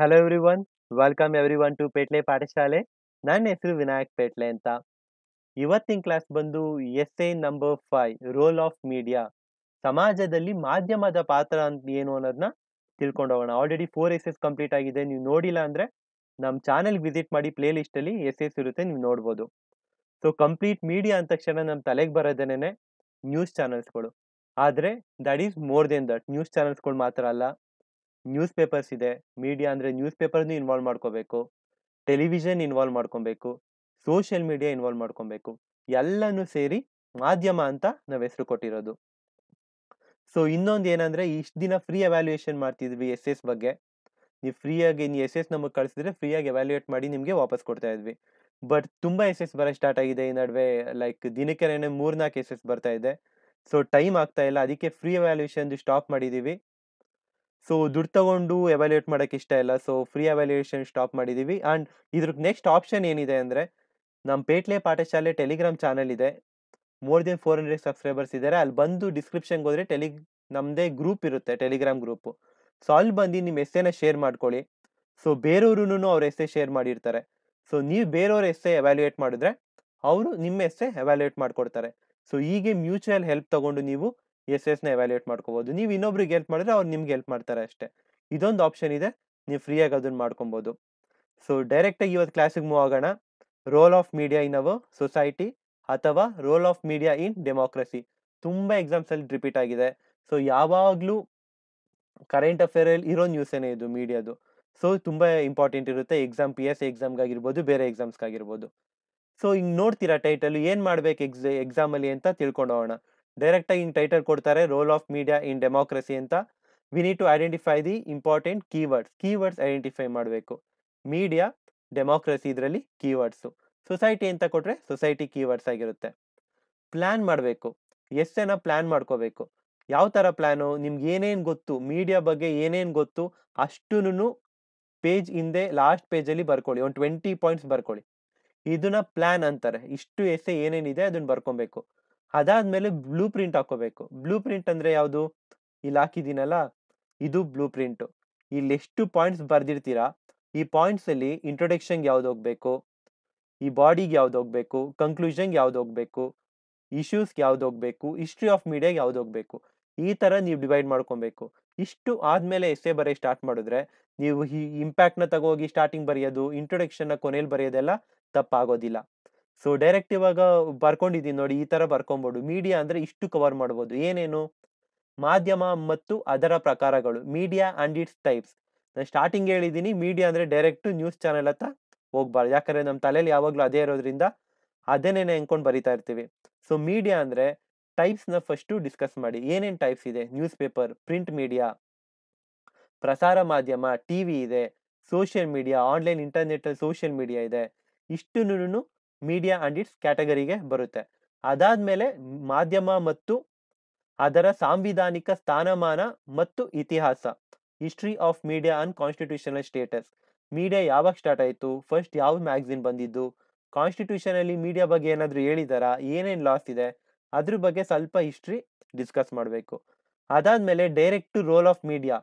Hello everyone welcome everyone to Petle ಪಾಠಶಾಲೆ ನನ್ನ ಹೆಸರು ವಿನಾಯಕ್ ಪೇಟ್ಲೆ ಅಂತ ಇವತ್ತಿನ ಕ್ಲಾಸ್ ಬಂದು S A number five role of media ಸಮಾಜದಲ್ಲಿ ಮಾಧ್ಯಮದ ಪಾತ್ರ ಅಂತ ಏನು ಅನ್ನೋದನ್ನ ತಿಳ್ಕೊಂಡೋಗೋಣ already four S S complete ಆಗಿದೆ ನೀವು ನೋಡಿಲ್ಲ ಅಂದರೆ ನಮ್ಮ ಚಾನೆಲ್ ವಿಸಿಟ್ ಮಾಡಿ ಪ್ಲೇ ಲಿಸ್ಟಲ್ಲಿ ಎಸ್ ಎಸ್ ಇರುತ್ತೆ ನೀವು ನೋಡ್ಬೋದು ಸೊ ಕಂಪ್ಲೀಟ್ ಮೀಡಿಯಾ ಅಂದ ತಕ್ಷಣ ನಮ್ಮ ತಲೆಗೆ ಬರೋದೇನೆ ನ್ಯೂಸ್ ಚಾನೆಲ್ಸ್ಗಳು ಆದರೆ that is more than that news ಚಾನೆಲ್ಸ್ಗಳು ಮಾತ್ರ ಅಲ್ಲ ನ್ಯೂಸ್ ಪೇಪರ್ಸ್ ಇದೆ ಮೀಡಿಯಾ ಅಂದರೆ ನ್ಯೂಸ್ ಪೇಪರ್ನೂ ಇನ್ವಾಲ್ವ್ ಮಾಡ್ಕೋಬೇಕು ಟೆಲಿವಿಷನ್ ಇನ್ವಾಲ್ವ್ ಮಾಡ್ಕೊಬೇಕು ಸೋಷಿಯಲ್ ಮೀಡಿಯಾ ಇನ್ವಾಲ್ವ್ ಮಾಡ್ಕೊಬೇಕು ಎಲ್ಲನೂ ಸೇರಿ ಮಾಧ್ಯಮ ಅಂತ ನಾವು ಹೆಸರು ಕೊಟ್ಟಿರೋದು ಸೊ ಇನ್ನೊಂದು ಏನಂದರೆ ಇಷ್ಟು ದಿನ ಫ್ರೀ ಎವ್ಯಾಲ್ಯೂಯೇಷನ್ ಮಾಡ್ತಿದ್ವಿ ಎಸ್ ಎಸ್ ಬಗ್ಗೆ ನೀವು ಫ್ರೀಯಾಗಿ ನೀವು ಎಸ್ ಎಸ್ ನಮಗೆ ಕಳಿಸಿದ್ರೆ ಫ್ರೀಯಾಗಿ ಎವ್ಯಾಲ್ಯೂಯೇಟ್ ಮಾಡಿ ನಿಮಗೆ ವಾಪಸ್ ಕೊಡ್ತಾ ಇದ್ವಿ ಬಟ್ ತುಂಬ ಎಸ್ ಎಸ್ ಬರೋ ಸ್ಟಾರ್ಟ್ ಆಗಿದೆ ಈ ನಡುವೆ ಲೈಕ್ ದಿನಕ್ಕೆ ಮೂರ್ನಾಲ್ಕು ಎಸ್ ಎಸ್ ಬರ್ತಾ ಇದೆ ಸೊ ಟೈಮ್ ಆಗ್ತಾ ಇಲ್ಲ ಅದಕ್ಕೆ ಫ್ರೀ ಅವ್ಯಾಲ್ಯೂಯೇಷನ್ ಸ್ಟಾಪ್ ಮಾಡಿದ್ದೀವಿ ಸೊ ದುಡ್ಡು ತಗೊಂಡು ಎವ್ಯಾಲ್ಯೂಯೇಟ್ ಮಾಡೋಕ್ಕೆ ಇಷ್ಟ ಇಲ್ಲ ಸೊ ಫ್ರೀ ಅವ್ಯಾಲ್ಯೂಯೇಷನ್ ಸ್ಟಾಪ್ ಮಾಡಿದ್ದೀವಿ ಆ್ಯಂಡ್ ಇದ್ರ ನೆಕ್ಸ್ಟ್ ಆಪ್ಷನ್ ಏನಿದೆ ಅಂದರೆ ನಮ್ಮ ಪೇಟ್ಲೆ ಪಾಠಶಾಲೆ ಟೆಲಿಗ್ರಾಮ್ ಚಾನಲ್ ಇದೆ more than four hundred subscribers ಇದ್ದಾರೆ ಅಲ್ಲಿ ಬಂದು ಡಿಸ್ಕ್ರಿಪ್ಷನ್ಗೆ ಹೋದರೆ ಟೆಲಿ ನಮ್ಮದೇ ಗ್ರೂಪ್ ಇರುತ್ತೆ ಟೆಲಿಗ್ರಾಮ್ ಗ್ರೂಪು ಸೊ ಅಲ್ಲಿ ಬಂದು ನಿಮ್ಮ ಎಸ್ಸೆನ ಶೇರ್ ಮಾಡ್ಕೊಳ್ಳಿ ಸೊ ಬೇರೆಯವ್ರೂ ಅವ್ರ ಎಸ್ಸೆ ಶೇರ್ ಮಾಡಿರ್ತಾರೆ ಸೊ ನೀವು ಬೇರೆಯವ್ರ ಎಸ್ಸೆ ಎವ್ಯಾಲ್ಯೂಯೇಟ್ ಮಾಡಿದ್ರೆ ಅವರು ನಿಮ್ಮ ಎಸ್ಸೆ ಎವ್ಯಾಲ್ಯೂಯೇಟ್ ಮಾಡಿಕೊಡ್ತಾರೆ ಸೊ ಹೀಗೆ ಮ್ಯೂಚುವಲ್ ಹೆಲ್ಪ್ ತಗೊಂಡು ನೀವು ಎಸ್ ಎಸ್ನ ಎವ್ಯಾಲ್ಯೂಯೇಟ್ ಮಾಡ್ಕೋಬೋದು ನೀವು ಇನ್ನೊಬ್ರಿಗೆ ಹೆಲ್ಪ್ ಮಾಡಿದ್ರೆ ಅವ್ರು ನಿಮ್ಗೆ ಹೆಲ್ಪ್ ಮಾಡ್ತಾರೆ ಅಷ್ಟೇ ಇದೊಂದು ಆಪ್ಷನ್ ಇದೆ ನೀವು ಫ್ರೀಯಾಗಿ ಅದನ್ನು ಮಾಡ್ಕೊಬೋದು ಸೊ ಡೈರೆಕ್ಟಾಗಿ ಇವತ್ತು ಕ್ಲಾಸಿಗೆ ಮೂವ್ ಆಗೋಣ role of media in our society ಅಥವಾ role of media in democracy ತುಂಬ ಎಕ್ಸಾಮ್ಸಲ್ಲಿ ರಿಪೀಟ್ ಆಗಿದೆ ಸೊ ಯಾವಾಗಲೂ ಕರೆಂಟ್ ಅಲ್ಲಿ ಇರೋ ನ್ಯೂಸ್ ಏನೇ ಇದು ಮೀಡಿಯಾದು ಸೊ ತುಂಬ ಇಂಪಾರ್ಟೆಂಟ್ ಇರುತ್ತೆ ಎಕ್ಸಾಮ್ ಪಿ ಎಸ್ ಎಕ್ಸಾಮ್ಗಾಗಿರ್ಬೋದು ಬೇರೆ ಎಕ್ಸಾಮ್ಸ್ಗಾಗಿರ್ಬೋದು ಸೊ ಹಿಂಗೆ ನೋಡ್ತೀರಾ ಟೈಟಲ್ ಏನು ಮಾಡ್ಬೇಕು ಎಕ್ಸ್ ಎಕ್ಸಾಮಲ್ಲಿ ಅಂತ ತಿಳ್ಕೊಂಡು ಹೋಗೋಣ ಡೈರೆಕ್ಟಾಗಿ ಹಿಂಗೆ ಟೈಟಲ್ ಕೊಡ್ತಾರೆ role of media in democracy ಅಂತ we need to identify the important keywords keywords identify ಮಾಡಬೇಕು ಮೀಡಿಯಾ ಡೆಮೋಕ್ರಸಿ ಇದರಲ್ಲಿ ಕೀವರ್ಡ್ಸು ಸೊಸೈಟಿ ಅಂತ ಕೊಟ್ಟರೆ ಸೊಸೈಟಿ ಕೀವರ್ಡ್ಸ್ ಆಗಿರುತ್ತೆ ಪ್ಲ್ಯಾನ್ ಮಾಡಬೇಕು ಎಸ್ಸೆನ ಪ್ಲ್ಯಾನ್ ಮಾಡ್ಕೋಬೇಕು ಯಾವ ಥರ ಪ್ಲ್ಯಾನು ನಿಮ್ಗೆ ಏನೇನು ಗೊತ್ತು ಮೀಡಿಯಾ ಬಗ್ಗೆ ಏನೇನು ಗೊತ್ತು ಅಷ್ಟೂ ಪೇಜ್ ಹಿಂದೆ ಲಾಸ್ಟ್ ಪೇಜಲ್ಲಿ ಬರ್ಕೊಳ್ಳಿ ಒಂದು ಟ್ವೆಂಟಿ ಪಾಯಿಂಟ್ಸ್ ಬರ್ಕೊಳ್ಳಿ ಇದನ್ನ ಪ್ಲಾನ್ ಅಂತಾರೆ ಇಷ್ಟು ಎಸ್ಸೆ ಏನೇನಿದೆ ಅದನ್ನ ಬರ್ಕೊಬೇಕು ಅದಾದ್ಮೇಲೆ ಬ್ಲೂ ಪ್ರಿಂಟ್ ಹಾಕೋಬೇಕು ಬ್ಲೂ ಪ್ರಿಂಟ್ ಅಂದ್ರೆ ಯಾವುದು ಇಲ್ಲಿ ಹಾಕಿದ್ದೀನಲ್ಲ ಇದು ಬ್ಲೂ ಪ್ರಿಂಟ್ ಇಲ್ಲಿ ಎಷ್ಟು ಪಾಯಿಂಟ್ಸ್ ಬರ್ದಿರ್ತೀರಾ ಈ ಪಾಯಿಂಟ್ಸ್ ಅಲ್ಲಿ ಇಂಟ್ರೊಡಕ್ಷನ್ಗೆ ಯಾವ್ದು ಹೋಗ್ಬೇಕು ಈ ಬಾಡಿಗೆ ಯಾವ್ದು ಹೋಗ್ಬೇಕು ಕಂಕ್ಲೂಷನ್ಗೆ ಯಾವ್ದು ಹೋಗ್ಬೇಕು ಇಶ್ಯೂಸ್ಗೆ ಯಾವ್ದು ಹೋಗ್ಬೇಕು ಹಿಸ್ಟ್ರಿ ಆಫ್ ಮೀಡಿಯಾ ಯಾವ್ದು ಹೋಗ್ಬೇಕು ಈ ತರ ನೀವು ಡಿವೈಡ್ ಮಾಡ್ಕೊಬೇಕು ಇಷ್ಟು ಆದ್ಮೇಲೆ ಎಸ್ಸೆ ಬರೆಯ ಸ್ಟಾರ್ಟ್ ಮಾಡಿದ್ರೆ ನೀವು ಈ ಇಂಪ್ಯಾಕ್ಟ್ನ ತಗೋಗಿ ಸ್ಟಾರ್ಟಿಂಗ್ ಬರೆಯೋದು ಇಂಟ್ರೊಡಕ್ಷನ್ನ ಕೊನೆಯಲ್ಲಿ ಬರೆಯೋದೆಲ್ಲ ತಪ್ಪಾಗೋದಿಲ್ಲ ಸೊ ಡೈರೆಕ್ಟ್ ಇವಾಗ ಬರ್ಕೊಂಡಿದ್ದೀನಿ ನೋಡಿ ಈ ತರ ಬರ್ಕೊಬೋದು ಮೀಡಿಯಾ ಅಂದ್ರೆ ಇಷ್ಟು ಕವರ್ ಮಾಡ್ಬೋದು ಏನೇನು ಮಾಧ್ಯಮ ಮತ್ತು ಅದರ ಪ್ರಕಾರಗಳು ಮೀಡಿಯಾ ಅಂಡ್ ಇಟ್ಸ್ ಟೈಪ್ಸ್ ನಾನು ಸ್ಟಾರ್ಟಿಂಗ್ ಹೇಳಿದ್ದೀನಿ ಮೀಡಿಯಾ ಅಂದ್ರೆ ಡೈರೆಕ್ಟ್ ನ್ಯೂಸ್ ಚಾನೆಲ್ ಹತ್ರ ಹೋಗ್ಬಾರ್ದು ಯಾಕಂದ್ರೆ ನಮ್ಮ ತಲೆಯಲ್ಲಿ ಯಾವಾಗಲೂ ಅದೇ ಇರೋದ್ರಿಂದ ಅದೇನೇನೆ ಹೆಂಗ್ಕೊಂಡು ಬರಿತಾ ಇರ್ತೀವಿ ಸೊ ಮೀಡಿಯಾ ಅಂದ್ರೆ ಟೈಪ್ಸ್ನ ಫಸ್ಟು ಡಿಸ್ಕಸ್ ಮಾಡಿ ಏನೇನು ಟೈಪ್ಸ್ ಇದೆ ನ್ಯೂಸ್ ಪೇಪರ್ ಪ್ರಿಂಟ್ ಮೀಡಿಯಾ ಪ್ರಸಾರ ಮಾಧ್ಯಮ ಟಿ ವಿ ಇದೆ social media online internet social media ಇದೆ ಇಷ್ಟನ್ನು ಮೀಡಿಯಾ ಅಂಡ್ ಇಟ್ಸ್ ಕ್ಯಾಟಗರಿಗೆ ಬರುತ್ತೆ ಅದಾದ್ಮೇಲೆ ಮಾಧ್ಯಮ ಮತ್ತು ಅದರ ಸಾಂವಿಧಾನಿಕ ಸ್ಥಾನಮಾನ ಮತ್ತು ಇತಿಹಾಸ history of media and constitutional status media ಯಾವಾಗ ಸ್ಟಾರ್ಟ್ ಆಯಿತು ಫಸ್ಟ್ ಯಾವ ಮ್ಯಾಗ್ಝಿನ್ ಬಂದಿದ್ದು ಕಾನ್ಸ್ಟಿಟ್ಯೂಷನಲ್ಲಿ ಮೀಡಿಯಾ ಬಗ್ಗೆ ಏನಾದರೂ ಹೇಳಿದಾರಾ ಏನೇನು ಲಾಸ್ ಇದೆ ಅದ್ರ ಬಗ್ಗೆ ಸ್ವಲ್ಪ ಹಿಸ್ಟ್ರಿ ಡಿಸ್ಕಸ್ ಮಾಡಬೇಕು ಅದಾದ್ಮೇಲೆ ಡೈರೆಕ್ಟ್ ರೋಲ್ ಆಫ್ ಮೀಡಿಯಾ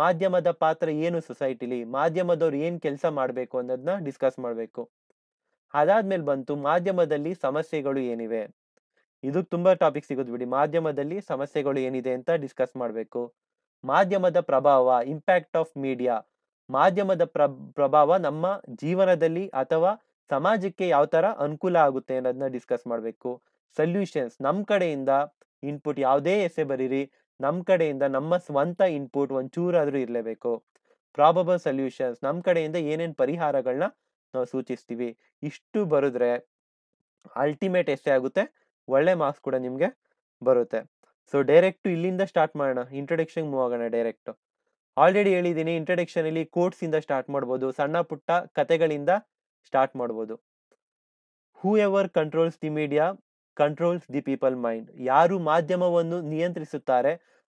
ಮಾಧ್ಯಮದ ಪಾತ್ರ ಏನು ಸೊಸೈಟಿಲಿ ಮಾಧ್ಯಮದವ್ರು ಏನು ಕೆಲಸ ಮಾಡಬೇಕು ಅನ್ನೋದನ್ನ ಡಿಸ್ಕಸ್ ಮಾಡಬೇಕು ಅದಾದ್ಮೇಲೆ ಬಂತು ಮಾಧ್ಯಮದಲ್ಲಿ ಸಮಸ್ಯೆಗಳು ಏನಿವೆ ಇದು ತುಂಬಾ ಟಾಪಿಕ್ ಸಿಗೋದು ಬಿಡಿ ಮಾಧ್ಯಮದಲ್ಲಿ ಸಮಸ್ಯೆಗಳು ಏನಿದೆ ಅಂತ ಡಿಸ್ಕಸ್ ಮಾಡಬೇಕು ಮಾಧ್ಯಮದ ಪ್ರಭಾವ ಇಂಪ್ಯಾಕ್ಟ್ ಆಫ್ ಮೀಡಿಯಾ ಮಾಧ್ಯಮದ ಪ್ರ ಪ್ರಭಾವ ನಮ್ಮ ಜೀವನದಲ್ಲಿ ಅಥವಾ ಸಮಾಜಕ್ಕೆ ಯಾವ ತರ ಅನುಕೂಲ ಆಗುತ್ತೆ ಅನ್ನೋದನ್ನ ಡಿಸ್ಕಸ್ ಮಾಡಬೇಕು ಸೊಲ್ಯೂಷನ್ಸ್ ನಮ್ಮ ಕಡೆಯಿಂದ ಇನ್ಪುಟ್ ಯಾವುದೇ ಎಸೆ ಬರೀರಿ ನಮ್ಮ ಕಡೆಯಿಂದ ನಮ್ಮ ಸ್ವಂತ ಇನ್ಪುಟ್ ಒಂಚೂರಾದ್ರೂ ಇರಲೇಬೇಕು ಪ್ರಾಬಬಲ್ ಸೊಲ್ಯೂಷನ್ಸ್ ನಮ್ಮ ಕಡೆಯಿಂದ ಏನೇನು ಪರಿಹಾರಗಳನ್ನ ನಾವು ಸೂಚಿಸ್ತೀವಿ ಇಷ್ಟು ಬರೆದ್ರೆ ಅಲ್ಟಿಮೇಟ್ ಎಷ್ಟೇ ಆಗುತ್ತೆ ಒಳ್ಳೆ ಮಾರ್ಕ್ಸ್ ಕೂಡ ನಿಮಗೆ ಬರುತ್ತೆ ಸೊ ಡೈರೆಕ್ಟ್ ಇಲ್ಲಿಂದ ಸ್ಟಾರ್ಟ್ ಮಾಡೋಣ ಇಂಟ್ರೊಡಕ್ಷನ್ಗೆ ಮೂವ್ ಆಗೋಣ ಡೈರೆಕ್ಟ್ ಆಲ್ರೆಡಿ ಹೇಳಿದ್ದೀನಿ ಕೋರ್ಟ್ಸ್ ಇಂದ ಸ್ಟಾರ್ಟ್ ಮಾಡ್ಬೋದು ಸಣ್ಣ ಪುಟ್ಟ ಕತೆಗಳಿಂದ ಸ್ಟಾರ್ಟ್ ಮಾಡ್ಬೋದು whoever controls the media controls the people mind ಯಾರು ಮಾಧ್ಯಮವನ್ನು ನಿಯಂತ್ರಿಸುತ್ತಾರೆ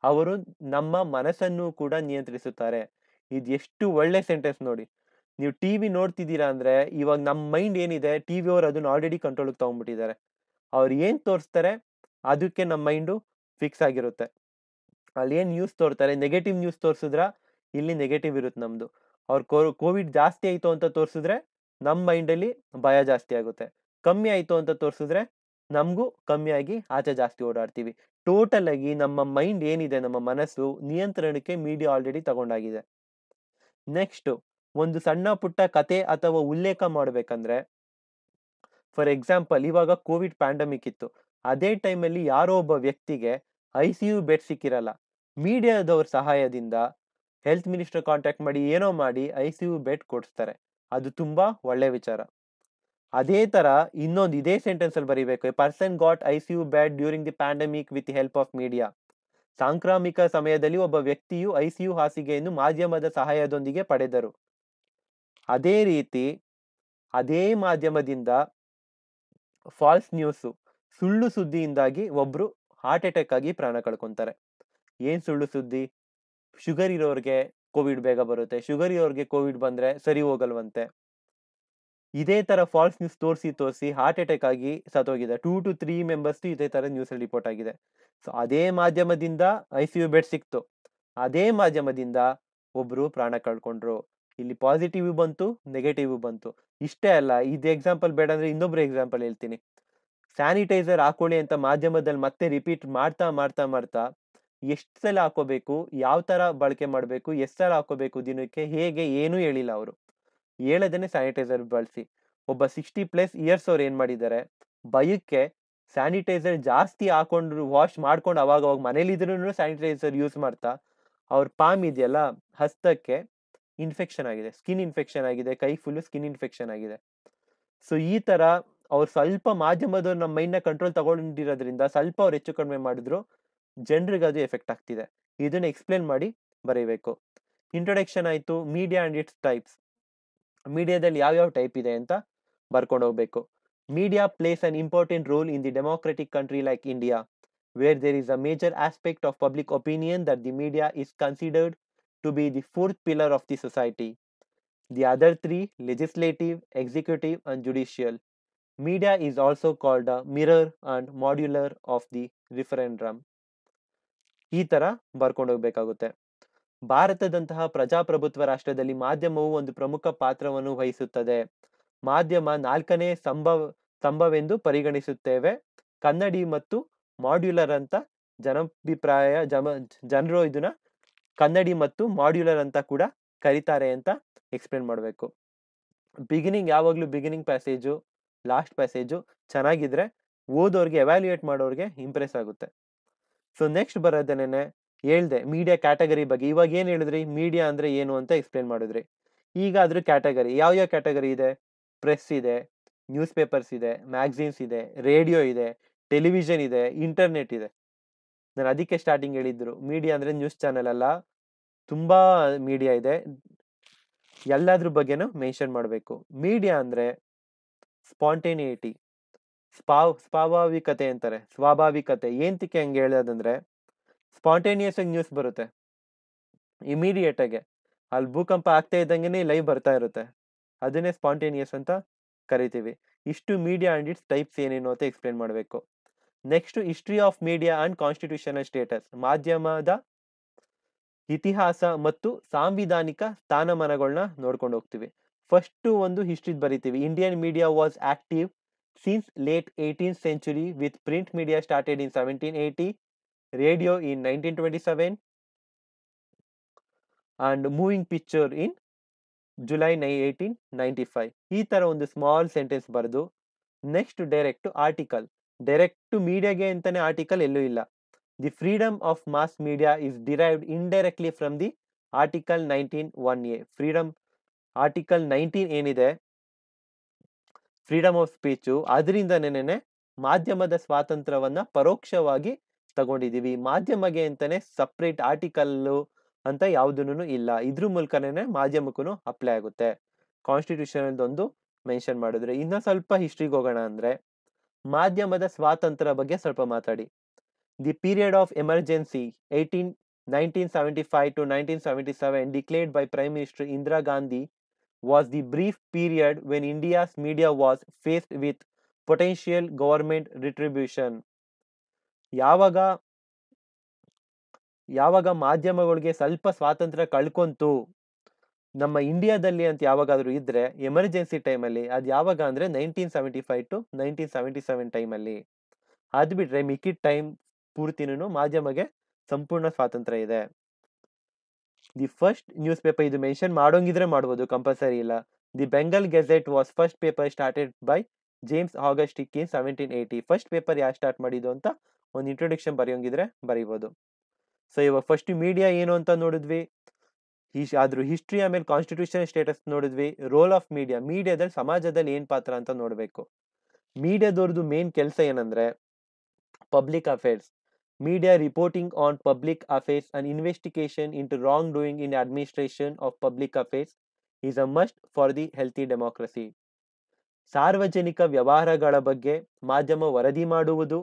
ಅವರು ನಮ್ಮ ಮನಸ್ಸನ್ನು ಕೂಡ ನಿಯಂತ್ರಿಸುತ್ತಾರೆ ಇದು ಎಷ್ಟು ಒಳ್ಳೆ ಸೆಂಟೆನ್ಸ್ ನೋಡಿ ನೀವು ಟಿ ವಿ ನೋಡ್ತಿದ್ದೀರಾ ಅಂದರೆ ಇವಾಗ ನಮ್ಮ ಮೈಂಡ್ ಏನಿದೆ ಟಿ ವಿ ಅವ್ರು ಅದನ್ನ ಆಲ್ರೆಡಿ ಕಂಟ್ರೋಲ್ಗೆ ತೊಗೊಂಡ್ಬಿಟ್ಟಿದ್ದಾರೆ ಅವ್ರು ಏನು ತೋರಿಸ್ತಾರೆ ಅದಕ್ಕೆ ನಮ್ಮ ಮೈಂಡು ಫಿಕ್ಸ್ ಆಗಿರುತ್ತೆ ಅಲ್ಲಿ ಏನು ನ್ಯೂಸ್ ತೋರ್ತಾರೆ ನೆಗೆಟಿವ್ ನ್ಯೂಸ್ ತೋರಿಸಿದ್ರೆ ಇಲ್ಲಿ ನೆಗೆಟಿವ್ ಇರುತ್ತೆ ನಮ್ಮದು ಅವ್ರು ಕೋವಿಡ್ ಜಾಸ್ತಿ ಆಯಿತು ಅಂತ ತೋರಿಸಿದ್ರೆ ನಮ್ಮ ಮೈಂಡಲ್ಲಿ ಭಯ ಜಾಸ್ತಿ ಆಗುತ್ತೆ ಕಮ್ಮಿ ಆಯಿತು ಅಂತ ತೋರಿಸಿದ್ರೆ ನಮಗೂ ಕಮ್ಮಿಯಾಗಿ ಆಚೆ ಜಾಸ್ತಿ ಓಡಾಡ್ತೀವಿ ಟೋಟಲ್ ಆಗಿ ನಮ್ಮ ಮೈಂಡ್ ಏನಿದೆ ನಮ್ಮ ಮನಸ್ಸು ನಿಯಂತ್ರಣಕ್ಕೆ ಮೀಡಿಯಾ ಆಲ್ರೆಡಿ ತಗೊಂಡಾಗಿದೆ ನೆಕ್ಸ್ಟು ಒಂದು ಸಣ್ಣ ಪುಟ್ಟ ಕತೆ ಅಥವಾ ಉಲ್ಲೇಖ ಮಾಡ್ಬೇಕಂದ್ರೆ ಫಾರ್ ಎಕ್ಸಾಂಪಲ್ ಇವಾಗ ಕೋವಿಡ್ ಪ್ಯಾಂಡಮಿಕ್ ಇತ್ತು ಅದೇ ಟೈಮಲ್ಲಿ ಯಾರೋ ಒಬ್ಬ ವ್ಯಕ್ತಿಗೆ ಐ ಸಿ ಯು ಬೆಡ್ ಸಿಕ್ಕಿರಲ್ಲ ಮೀಡಿಯಾದವ್ರ ಸಹಾಯದಿಂದ ಹೆಲ್ತ್ ಮಿನಿಸ್ಟರ್ ಕಾಂಟ್ಯಾಕ್ಟ್ ಮಾಡಿ ಏನೋ ಮಾಡಿ ಐ ಸಿ ಯು ಬೆಡ್ ಕೊಡಿಸ್ತಾರೆ ಅದು ತುಂಬಾ ಒಳ್ಳೆ ವಿಚಾರ ಅದೇ ತರ ಇನ್ನೊಂದು ಇದೇ ಸೆಂಟೆನ್ಸ್ ಅಲ್ಲಿ ಬರೀಬೇಕು person got I C U bed during the pandemic with help of media ಸಾಂಕ್ರಾಮಿಕ ಸಮಯದಲ್ಲಿ ಒಬ್ಬ ವ್ಯಕ್ತಿಯು ಐ ಸಿ ಯು ಹಾಸಿಗೆಯನ್ನು ಮಾಧ್ಯಮದ ಸಹಾಯದೊಂದಿಗೆ ಪಡೆದರು ಅದೇ ರೀತಿ ಅದೇ ಮಾಧ್ಯಮದಿಂದ ಫಾಲ್ಸ್ ನ್ಯೂಸು ಸುಳ್ಳು ಸುದ್ದಿಯಿಂದಾಗಿ ಒಬ್ಬರು ಹಾರ್ಟ್ ಅಟ್ಯಾಕ್ ಆಗಿ ಪ್ರಾಣ ಕಳ್ಕೊತಾರೆ ಏನು ಸುಳ್ಳು ಸುದ್ದಿ ಶುಗರ್ ಇರೋರಿಗೆ ಕೋವಿಡ್ ಬೇಗ ಬರುತ್ತೆ ಶುಗರ್ ಇರೋರಿಗೆ ಕೋವಿಡ್ ಬಂದರೆ ಸರಿ ಹೋಗಲ್ವಂತೆ ಇದೇ ಥರ ಫಾಲ್ಸ್ ನ್ಯೂಸ್ ತೋರಿಸಿ ತೋರಿಸಿ ಹಾರ್ಟ್ ಅಟ್ಯಾಕ್ ಆಗಿ ಸತ್ತೋಗಿದೆ ಟೂ ಟು ತ್ರೀ ಮೆಂಬರ್ಸ್ದು ಇದೇ ಥರ ನ್ಯೂಸಲ್ಲಿ ರಿಪೋರ್ಟ್ ಆಗಿದೆ ಸೊ ಅದೇ ಮಾಧ್ಯಮದಿಂದ ಐ ಸಿ ಯು ಬೆಡ್ ಸಿಕ್ತು ಅದೇ ಮಾಧ್ಯಮದಿಂದ ಒಬ್ಬರು ಪ್ರಾಣ ಕಳ್ಕೊಂಡ್ರು ಇಲ್ಲಿ ಪಾಸಿಟಿವ್ ಬಂತು ನೆಗೆಟಿವ್ ಬಂತು ಇಷ್ಟೇ ಅಲ್ಲ ಇದು ಎಕ್ಸಾಂಪಲ್ ಬೇಡ ಅಂದ್ರೆ ಇನ್ನೊಬ್ರು ಎಕ್ಸಾಂಪಲ್ ಹೇಳ್ತೀನಿ ಸ್ಯಾನಿಟೈಸರ್ ಹಾಕೊಳ್ಳಿ ಅಂತ ಮಾಧ್ಯಮದಲ್ಲಿ ಮತ್ತೆ ರಿಪೀಟ್ ಮಾಡ್ತಾ ಮಾಡ್ತಾ ಮಾಡ್ತಾ ಎಷ್ಟು ಸಲ ಹಾಕೋಬೇಕು ಯಾವ ತರ ಬಳಕೆ ಮಾಡಬೇಕು ಎಷ್ಟು ಸಲ ಹಾಕೋಬೇಕು ದಿನಕ್ಕೆ ಹೇಗೆ ಏನೂ ಹೇಳಿಲ್ಲ ಅವರು ಹೇಳದೇನೆ ಸ್ಯಾನಿಟೈಸರ್ ಬಳಸಿ ಒಬ್ಬ ಸಿಕ್ಸ್ಟಿ ಪ್ಲಸ್ ಇಯರ್ಸ್ ಅವ್ರು ಏನ್ ಮಾಡಿದ್ದಾರೆ ಬಯಕ್ಕೆ ಸ್ಯಾನಿಟೈಸರ್ ಜಾಸ್ತಿ ಹಾಕೊಂಡ್ರು ವಾಶ್ ಮಾಡ್ಕೊಂಡು ಅವಾಗ ಅವಾಗ ಇದ್ರು ಸ್ಯಾನಿಟೈಸರ್ ಯೂಸ್ ಮಾಡ್ತಾ ಅವ್ರ ಪಾಮ್ ಇದೆಯಲ್ಲ ಹಸ್ತಕ್ಕೆ ಇನ್ಫೆಕ್ಷನ್ ಆಗಿದೆ ಸ್ಕಿನ್ ಇನ್ಫೆಕ್ಷನ್ ಆಗಿದೆ ಕೈ ಫುಲ್ಲು ಸ್ಕಿನ್ ಇನ್ಫೆಕ್ಷನ್ ಆಗಿದೆ ಸೊ ಈ ತರ ಅವ್ರು ಸ್ವಲ್ಪ ಮಾಧ್ಯಮದ ನಮ್ಮ ನ ಕಂಟ್ರೋಲ್ ತಗೊಂಡಿರೋದ್ರಿಂದ ಸ್ವಲ್ಪ ಅವ್ರು ಹೆಚ್ಚು ಕಡಿಮೆ ಮಾಡಿದ್ರು ಜನರಿಗೆ ಅದು ಎಫೆಕ್ಟ್ ಆಗ್ತಿದೆ ಇದನ್ನ ಎಕ್ಸ್ಪ್ಲೇನ್ ಮಾಡಿ ಬರೀಬೇಕು ಇಂಟ್ರೊಡಕ್ಷನ್ ಆಯ್ತು ಮೀಡಿಯಾ ಅಂಡ್ ಇಟ್ಸ್ ಟೈಪ್ಸ್ ಮೀಡಿಯಾದಲ್ಲಿ ಯಾವ್ಯಾವ ಟೈಪ್ ಇದೆ ಅಂತ ಬರ್ಕೊಂಡು ಹೋಗ್ಬೇಕು media plays an important role in the democratic country like India where there is a major aspect of public opinion that the media is considered to be the fourth pillar of the society. The other three, legislative, executive, and judicial. Media is also called a mirror and modular of the referendum. ಈ ತರ ಬರ್ಕೊಂಡು ಹೋಗ್ಬೇಕಾಗುತ್ತೆ ಭಾರತದಂತಹ ಪ್ರಜಾಪ್ರಭುತ್ವ ರಾಷ್ಟ್ರದಲ್ಲಿ ಮಾಧ್ಯಮವು ಒಂದು ಪ್ರಮುಖ ಪಾತ್ರವನ್ನು ವಹಿಸುತ್ತದೆ ಮಾಧ್ಯಮ ನಾಲ್ಕನೇ ಸಂಭವ ಸ್ತಂಭವೆಂದು ಪರಿಗಣಿಸುತ್ತೇವೆ ಕನ್ನಡಿ ಮತ್ತು ಮಾಡ್ಯುಲರ್ ಅಂತ ಜನಾಭಿಪ್ರಾಯ ಜಮ ಜನರು ಇದನ್ನ ಕನ್ನಡಿ ಮತ್ತು ಮಾಡ್ಯುಲರ್ ಅಂತ ಕೂಡ ಕರೀತಾರೆ ಅಂತ ಎಕ್ಸ್ಪ್ಲೇನ್ ಮಾಡಬೇಕು ಬಿಗಿನಿಂಗ್ ಯಾವಾಗಲೂ ಬಿಗಿನಿಂಗ್ ಪ್ಯಾಸೇಜು ಲಾಸ್ಟ್ ಪ್ಯಾಸೇಜು ಚೆನ್ನಾಗಿದ್ರೆ ಓದೋರಿಗೆ ಎವ್ಯಾಲ್ಯೂಯೇಟ್ ಮಾಡೋರಿಗೆ ಇಂಪ್ರೆಸ್ ಆಗುತ್ತೆ ಸೊ ನೆಕ್ಸ್ಟ್ ಬರೋದೇನೆ ಹೇಳ್ದೆ ಮೀಡಿಯಾ ಕ್ಯಾಟಗರಿ ಬಗ್ಗೆ ಇವಾಗ ಏನು ಹೇಳಿದ್ರಿ ಮೀಡಿಯಾ ಅಂದರೆ ಏನು ಅಂತ ಎಕ್ಸ್ಪ್ಲೇನ್ ಮಾಡಿದ್ರಿ ಈಗ ಅದ್ರ ಕ್ಯಾಟಗರಿ ಯಾವ ಯಾವ ಕ್ಯಾಟಗರಿ ಇದೆ ಪ್ರೆಸ್ ಇದೆ ನ್ಯೂಸ್ ಪೇಪರ್ಸ್ ಇದೆ ಮ್ಯಾಗ್ಝಿನ್ಸ್ ಇದೆ ರೇಡಿಯೋ ಇದೆ ಟೆಲಿವಿಷನ್ ಇದೆ ಇಂಟರ್ನೆಟ್ ಇದೆ ನಾನು ಅದಕ್ಕೆ ಸ್ಟಾರ್ಟಿಂಗ್ ಹೇಳಿದ್ರು ಮೀಡಿಯಾ ಅಂದರೆ ನ್ಯೂಸ್ ಚಾನೆಲ್ ಅಲ್ಲ ತುಂಬ ಮೀಡಿಯಾ ಇದೆ ಎಲ್ಲದ್ರ ಬಗ್ಗೆನೂ ಮೆನ್ಷನ್ ಮಾಡಬೇಕು ಮೀಡಿಯಾ ಅಂದರೆ ಸ್ಪಾಂಟೇನಿಯಿಟಿ ಸ್ಪಾವ್ ಸ್ವಾಭಾವಿಕತೆ ಅಂತಾರೆ ಸ್ವಾಭಾವಿಕತೆ ಏಂತಿಕೆ ಹಂಗೆ ಹೇಳೋದಂದ್ರೆ ಸ್ಪಾಂಟೇನಿಯಸ್ ಆಗಿ ನ್ಯೂಸ್ ಬರುತ್ತೆ ಇಮಿಡಿಯೇಟಾಗೆ ಅಲ್ಲಿ ಭೂಕಂಪ ಆಗ್ತಾ ಇದ್ದಂಗೆ ಲೈವ್ ಬರ್ತಾ ಇರುತ್ತೆ ಅದನ್ನೇ ಸ್ಪಾಂಟೇನಿಯಸ್ ಅಂತ ಕರಿತೀವಿ ಇಷ್ಟು ಮೀಡಿಯಾ ಆ್ಯಂಡ್ ಇಟ್ಸ್ ಟೈಪ್ಸ್ ಏನೇನು ಅಂತ ಎಕ್ಸ್ಪ್ಲೇನ್ ಮಾಡಬೇಕು next history of media and constitutional status ಮಾಧ್ಯಮದ ಇತಿಹಾಸ ಮತ್ತು ಸಾಂವಿಧಾನಿಕ ಸ್ಥಾನಮಾನಗಳನ್ನ ನೋಡ್ಕೊಂಡು ಹೋಗ್ತೀವಿ ಫಸ್ಟ್ ಒಂದು ಹಿಸ್ಟ್ರಿ ಬರಿತೀವಿ Indian media was active since late eighteen century with print media started in seventeen eighty radio in nineteen twenty seven and moving picture in July nine eighteen ninety five ಈ ಥರ ಒಂದು small sentence ಬರೆದು next direct article direct ಮೀಡಿಯಾಗೆ ಅಂತಲೇ article ಎಲ್ಲೂ ಇಲ್ಲ the of mass media media derived in directly from the article nineteen one A freedom article nineteen ಏನಿದೆ freedom of speech ಅದರಿಂದನೇ ಮಾಧ್ಯಮದ ಸ್ವಾತಂತ್ರ್ಯವನ್ನ ಪರೋಕ್ಷವಾಗಿ ತಗೊಂಡಿದ್ದೀವಿ ಮಾಧ್ಯಮಗೆ ಅಂತಾನೆ ಸಪ್ರೇಟ್ ಆರ್ಟಿಕಲ್ಲು ಅಂತ ಯಾವುದನ್ನು ಇಲ್ಲ ಇದ್ರ ಮೂಲಕನೇ ಮಾಧ್ಯಮಕ್ಕೂ ಅಪ್ಲೈ ಆಗುತ್ತೆ ಕಾನ್ಸ್ಟಿಟ್ಯೂಷನ್ ಒಂದು ಮೆನ್ಷನ್ ಮಾಡಿದ್ರೆ ಇನ್ನ ಸ್ವಲ್ಪ ಹಿಸ್ಟ್ರಿಗೆ ಹೋಗೋಣ ಅಂದ್ರೆ ಮಾಧ್ಯಮದ ಸ್ವಾತಂತ್ರ್ಯ ಬಗ್ಗೆ ಸ್ವಲ್ಪ ಮಾತಾಡಿ the period of emergency 18, 1975 to 1977 declared by Prime Minister Indira Gandhi was the brief period when India's media was faced with potential government retribution. ಯಾವಾಗ ಯಾವಾಗ ಮಾಧ್ಯಮಗಳಿಗೆ ಸ್ವಲ್ಪ ಸ್ವಾತಂತ್ರ್ಯ ಕಳ್ಕೊಂತು ನಮ್ಮ ಇಂಡಿಯಾದಲ್ಲಿ ಅಂತ ಯಾವಾಗಾದ್ರೂ ಇದ್ರೆ ಎಮರ್ಜೆನ್ಸಿ ಟೈಮಲ್ಲಿ ಅದು ಯಾವಾಗ ಅಂದ್ರೆ nineteen seventy five to nineteen seventy seven ಟೈಮಲ್ಲಿ ಅದು ಬಿಟ್ರೆ ಟೈಮ್ ಪೂರ್ತಿನೂ ಮಾಧ್ಯಮಕ್ಕೆ ಸಂಪೂರ್ಣ ಸ್ವಾತಂತ್ರ್ಯ ಇದೆ ದಿ ಫಸ್ಟ್ ನ್ಯೂಸ್ ಪೇಪರ್ ಇದು ಮೆನ್ಷನ್ ಮಾಡೋಂಗಿದ್ರೆ ಮಾಡ್ಬೋದು ಕಂಪಲ್ಸರಿ ಇಲ್ಲ the Bengal Gazette was first paper started by James August Hicky seventeen eighty first paper ಯಾರು ಸ್ಟಾರ್ಟ್ ಮಾಡಿದ್ದು ಅಂತ ಒಂದು ಇಂಟ್ರೊಡಕ್ಷನ್ ಬರೆಯೋಂಗಿದ್ರೆ ಬರೀಬೋದು ಸೊ ಇವಾಗ ಫಸ್ಟ್ ಮೀಡಿಯಾ ಏನು ಅಂತ ನೋಡಿದ್ವಿ ಹಿಶ್ ಆದ್ರೂ ಹಿಸ್ಟ್ರಿ ಆಮೇಲೆ ಕಾನ್ಸ್ಟಿಟ್ಯೂಷನ್ ಸ್ಟೇಟಸ್ ನೋಡಿದ್ವಿ ರೋಲ್ ಆಫ್ ಮೀಡಿಯಾ ಮೀಡಿಯಾದಲ್ಲಿ ಸಮಾಜದಲ್ಲಿ ಏನು ಪಾತ್ರ ಅಂತ ನೋಡಬೇಕು ಮೀಡಿಯಾದವ್ರದ್ದು ಮೇನ್ ಕೆಲಸ ಏನಂದ್ರೆ public affairs media reporting on public affairs and investigation into wrongdoing in administration of public affairs is a must for the healthy democracy. ಸಾರ್ವಜನಿಕ ವ್ಯವಹಾರಗಳ ಬಗ್ಗೆ ಮಾಧ್ಯಮ ವರದಿ ಮಾಡುವುದು